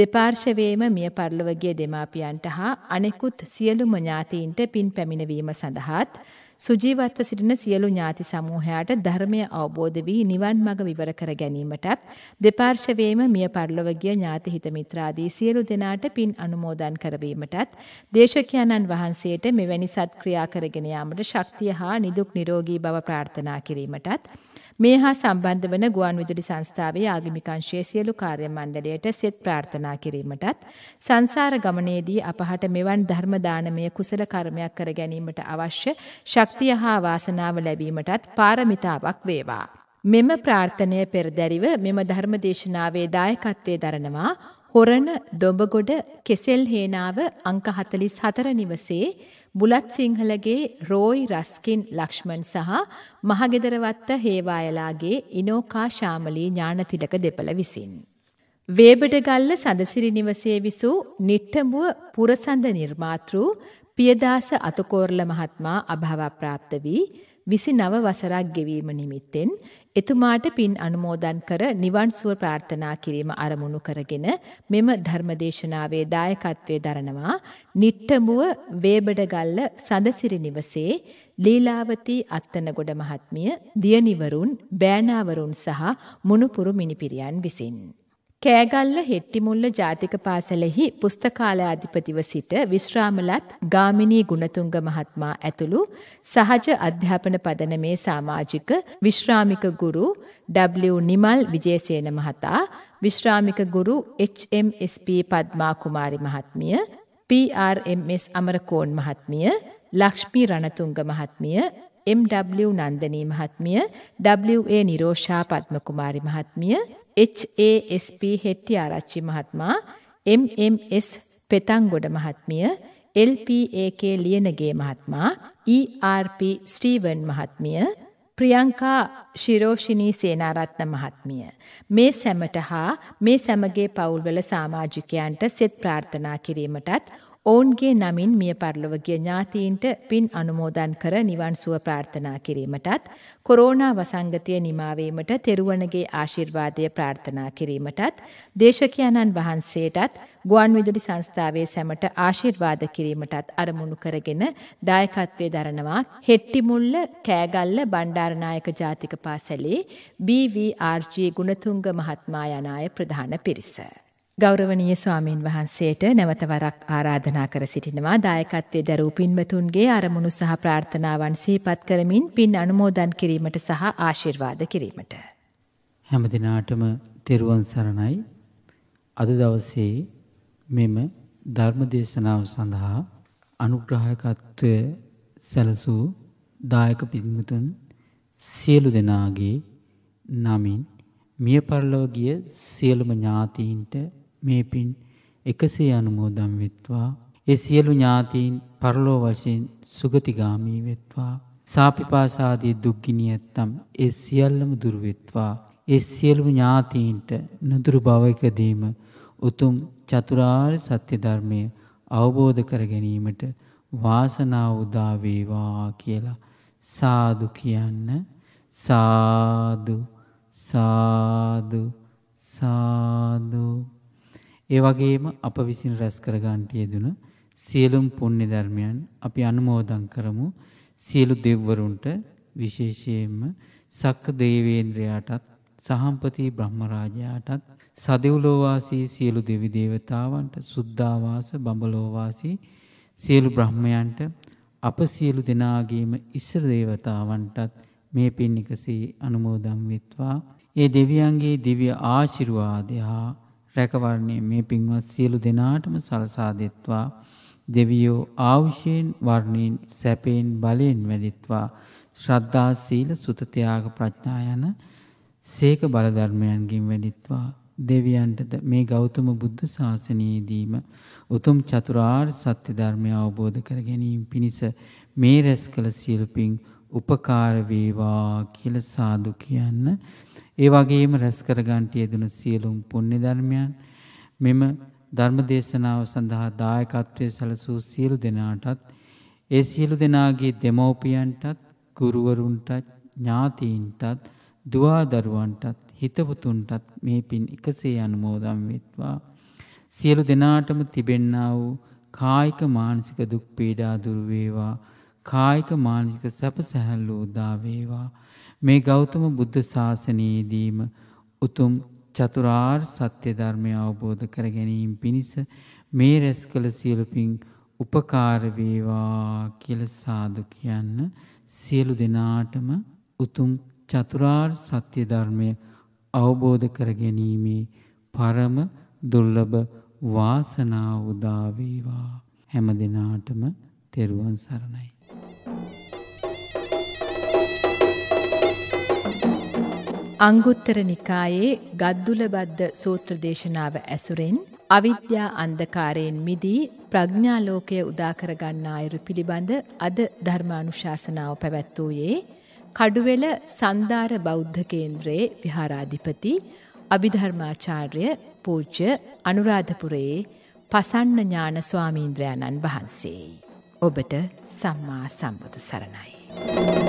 දෙපාර්ශවේම මිය පරලවගේ දෙමාපියන්ට හා අනෙකුත් සියලුම ඥාතීන්ට පින් පැමිණවීම සඳහාත් සුජීවත්ව සිටින සියලු ඥාති සමූහයාට ධර්මය අවබෝධ වී නිවන් මඟ විවර කර ගැනීමටත් දෙපාර්ශවයේම මිය පරලොව ගිය ඥාති හිත මිත්‍රාදී සියලු දෙනාට පින් අනුමෝදන් කරවීමටත් දේශකයන්න් වහන්සේට මෙවැනි සත්ක්‍රියා කරගෙන යාමට ශක්තිය හා නිදුක් නිරෝගී බව ප්‍රාර්ථනා කිරීමටත් මේ හා සම්බන්ධ වන ගුවන් විදුලි සංස්ථාවේ ආගමිකංශයේ සියලු කාර්ය මණ්ඩලයට සෙත් ප්‍රාර්ථනා කිරීමටත් සංසාර ගමනේදී අපහට මෙවන් ධර්ම දානමය කුසල කර්මයක් කර ගැනීමට අවශ්‍ය ශක්තිය හා වාසනාව ලැබීමටත් පාරමිතාවක් වේවා. මෙම ප්‍රාර්ථනය පෙරදැරිව මෙම ධර්මදේශනාවේ දායකත්වය දරනවා හොරණ දොඹගොඩ කෙසෙල් හේනාව අංක හතලිස් හතර නිවසේ බුලත් සිංහලගේ රෝයි රස්කින් ලක්ෂ්මන් සහ මහගෙදරවත්ත හේවායලාගේ ඉනෝකා ශාමලී ඥානතිලක දෙපළ විසින්. වේබඩගල්ල සඳසිරි නිවසේ විසූ නිට්ටඹුව පුරසඳ නිර්මාතෘ පියදාස අතකෝරල මහත්මා අභාවප්‍රාප්ත වී විසි නව වසරක් ගෙවීම නිමිත්තෙන් එතුමාට පින් අනුමෝදන් කර නිවන් සුව ප්‍රාර්ථනා කිරීම අරමුණු කරගෙන මෙම ධර්මදේශනාවේ දායකත්වයේ දරනවා නිට්ටඹුව වේබඩගල්ල සඳසිරි නිවසේ ලීලාවතී අත්තනගොඩ මහත්මිය දියනිවරුන් බෑනාවරුන් සහ මුණුපුරු මිනිපිරියන් විසින් කෑගල්ල හෙට්ටිමුල්ල ජාතික පාසලෙහි පුස්තකාලයාධිපතිව සිට විශ්‍රාමලත් ගාමිණී ගුණතුංග මහත්මා ඇතුළු සහජ අධ්‍යාපන පදනමේ සාමාජික විශ්‍රාමික ගුරු W නිමල් විජේසේන මහතා විශ්‍රාමික ගුරු HMSP පද්මා කුමාරි මහත්මිය PRMS අමරකෝන් මහත්මිය ලක්ෂ්මී රණතුංග මහත්මිය එම්.ඩබ්ලිව් නන්දනී මහත්මිය, ඩබ්ලිව්.ඒ. නිරෝෂා පත්මකුමාරි මහත්මිය, එච්.ඒ.එස්.පී. හෙට්ටි ආරච්චි මහත්මයා, එම්.එම්.එස්. පෙතංගොඩ මහත්මිය, එල්.පී.ඒ.කේ. ලියනගේ මහත්මයා, ඊ.ආර්.පී. E ස්ටීවන් මහත්මිය, ප්‍රියංකා ශිරෝෂිනී සේනාරත්න මහත්මිය මේ සැමට හා මේ සැමගේ පවුල්වල සාමාජිකයන්ට සෙත් ප්‍රාර්ථනා කිරීමටත් ඔවුන්ගේ නමින් මිය පරලොවගිය ඥාතීන්ට පින් අනුමෝදන් කර නිවන් සුව ප්‍රාර්ථනා කිරීමටත් කොරෝනා වසංගතය නිමාවීමට තෙරුවනගේ ආශිර්වාදය ප්‍රාර්ථනා කිරීමටත් දේශකයන්න් වහන්සේටත් ගුවන් විදුලි සංස්ථාවේ සැමට ආශිර්වාද කිරීමටත් අරමුණු කරගෙන දායකත්වය දරනවා හෙට්ටිමුල්ල කෑගල්ල බණ්ඩාරනායක ජාතික පාසලේ BVRG ගුණතුංග මහත්මා යනාය ප්‍රධාන පිරිස. ගෞරවනීය ස්වාමින් වහන්සේට නැවත වරක් ආරාධනා කර සිටිනවා දායකත්වයේ දරූ පින්වතුන්ගේ අරමුණු සහ ප්‍රාර්ථනාවන් සිහිපත් කරමින් පින් අනුමෝදන් කිරීමට සහ ආශිර්වාද කිරීමට හැම දිනාටම තෙරුවන් සරණයි අද දවසේ මෙම ධර්ම දේශනාව සඳහා අනුග්‍රහකත්වය සැලසූ දායක පින්වතුන් සියලු දෙනාගේ නමින් මිය පරලොව ගිය සියලුම ඥාතීන්ට මේ පින් එකසේ අනුමෝදම් වෙත්වා. ඒ සියලු ඥාතීන් පරලෝ වශයෙන් සුගතිගාමී වෙත්වා. සාපිපාසාදී දුක්ගිනි ඇත්තම් ඒ සියල්ලම දුරු වෙත්වා. ඒ සියලු ඥාතීන්ට නුදුරු භවයකදීම උතුම් චතුරාර්ය සත්‍ය ධර්මය අවබෝධ කර ගැනීමට වාසනාව උදා වේවා කියලා සාදු කියන්න සාදු සාදු සාදු ඒ වගේම අප විසින් රැස් කර ගන්නට යෙදුණු සියලුම පුණ්‍ය ධර්මයන් අපි අනුමෝදන් කරමු සියලු දෙවිවරුන්ට විශේෂයෙන්ම සක්ක දෙවීන්ද්‍රයාටත් සහම්පති බ්‍රහ්මරාජයාටත් සදෙව්ලෝවාසී සියලු දෙවි දේවතාවන්ට සුද්ධාවාස බඹලෝවාසී සියලු බ්‍රහ්මයන්ට අප සියලු දෙනාගේම ඉස්සර දේවතාවන්ටත් මේ පින් එකසේ අනුමෝදන් වෙත්වා ඒ දෙවියන්ගේ දිව්‍ය ආශිර්වාදය හා රැකවරණය මේ පින්වත් සියලු දෙනාටම සලසා දෙත්වා දෙවියෝ ආවුෂයෙන් වර්ණයෙන් සැපයෙන් බලයෙන් වැඩිත්වා ශ්‍රද්ධා සීල සුතතියාග ප්‍රඥායන සේක බලධර්මයන්ගින් වැඩිත්වා දෙවියන්ටද මේ ගෞතම බුද්ධ ශාසනයේදීම උතුම් චතුරාර් සත්‍ය ධර්මය අවබෝධ කර ගැනීම පිණිස මේ රැස් කළ සියලුපින් උපකාරවේවා කියල සාදු කියන්න ඒ වගේම රැස් කරගන්ට යෙදුණු සියලුම් පුණ්‍ය ධර්මයන් මෙම ධර්ම දේශනාව සඳහා දායකත්වයේ සැලසූ සියලු දෙනාටත් ඒ සියලු දෙනාගේ දෙමව්පියන්ටත් ගුරුවරුන්ටත් ඥාතීන්ටත් දුවා දරුවන්ටත් හිතවතුන්ටත් මේ පින් එකසේ අනුමෝදන් වෙත්වා සියලු දෙනාටම තිබෙන්නා වූ කායික මානසික දුක් පීඩා දුර වේවා කායික මානසික සැප සැහැල්ලු උදා වේවා මේ ගෞතම බුද්ධ ශාසනයේදීම උතුම් චතුරාර් සත්‍ය ධර්මය අවබෝධ කර ගැනීම පිණිස මේ රැස් කළ සියලුපින් උපකාරවේවා කියල සාදු කියන්න සියලු දෙනාටම උතුම් චතුරාර් සත්‍ය ධර්මය අවබෝධ කර ගැනීමේ පරම දුර්ලභ වාසනාව උදාවේවා හැම දෙනාටම තෙරුවන් සරණයි. අංගුත්තර නිකායේ ගද්දුලබද්ද සූත්‍ර දේශනාව ඇසුරෙන් අවිද්‍යා අන්ධකාරයෙන් මිදී ප්‍රඥා ලෝකය උදා කරගන්නා අයුරු පිළිබඳ අද ධර්මානුශාසනාව පැවැත්වූයේ කඩුවෙල සන්දාර බෞද්ධ කේන්ද්‍රයේ විහාරාධිපති අභිධර්මාචාර්ය පූජ්‍ය අනුරාධපුරයේ පසන්න ඥාන ස්වාමීන්ද්‍රයණන් වහන්සේයි. ඔබට සම්මා සම්බුදු සරණයි. Thank you.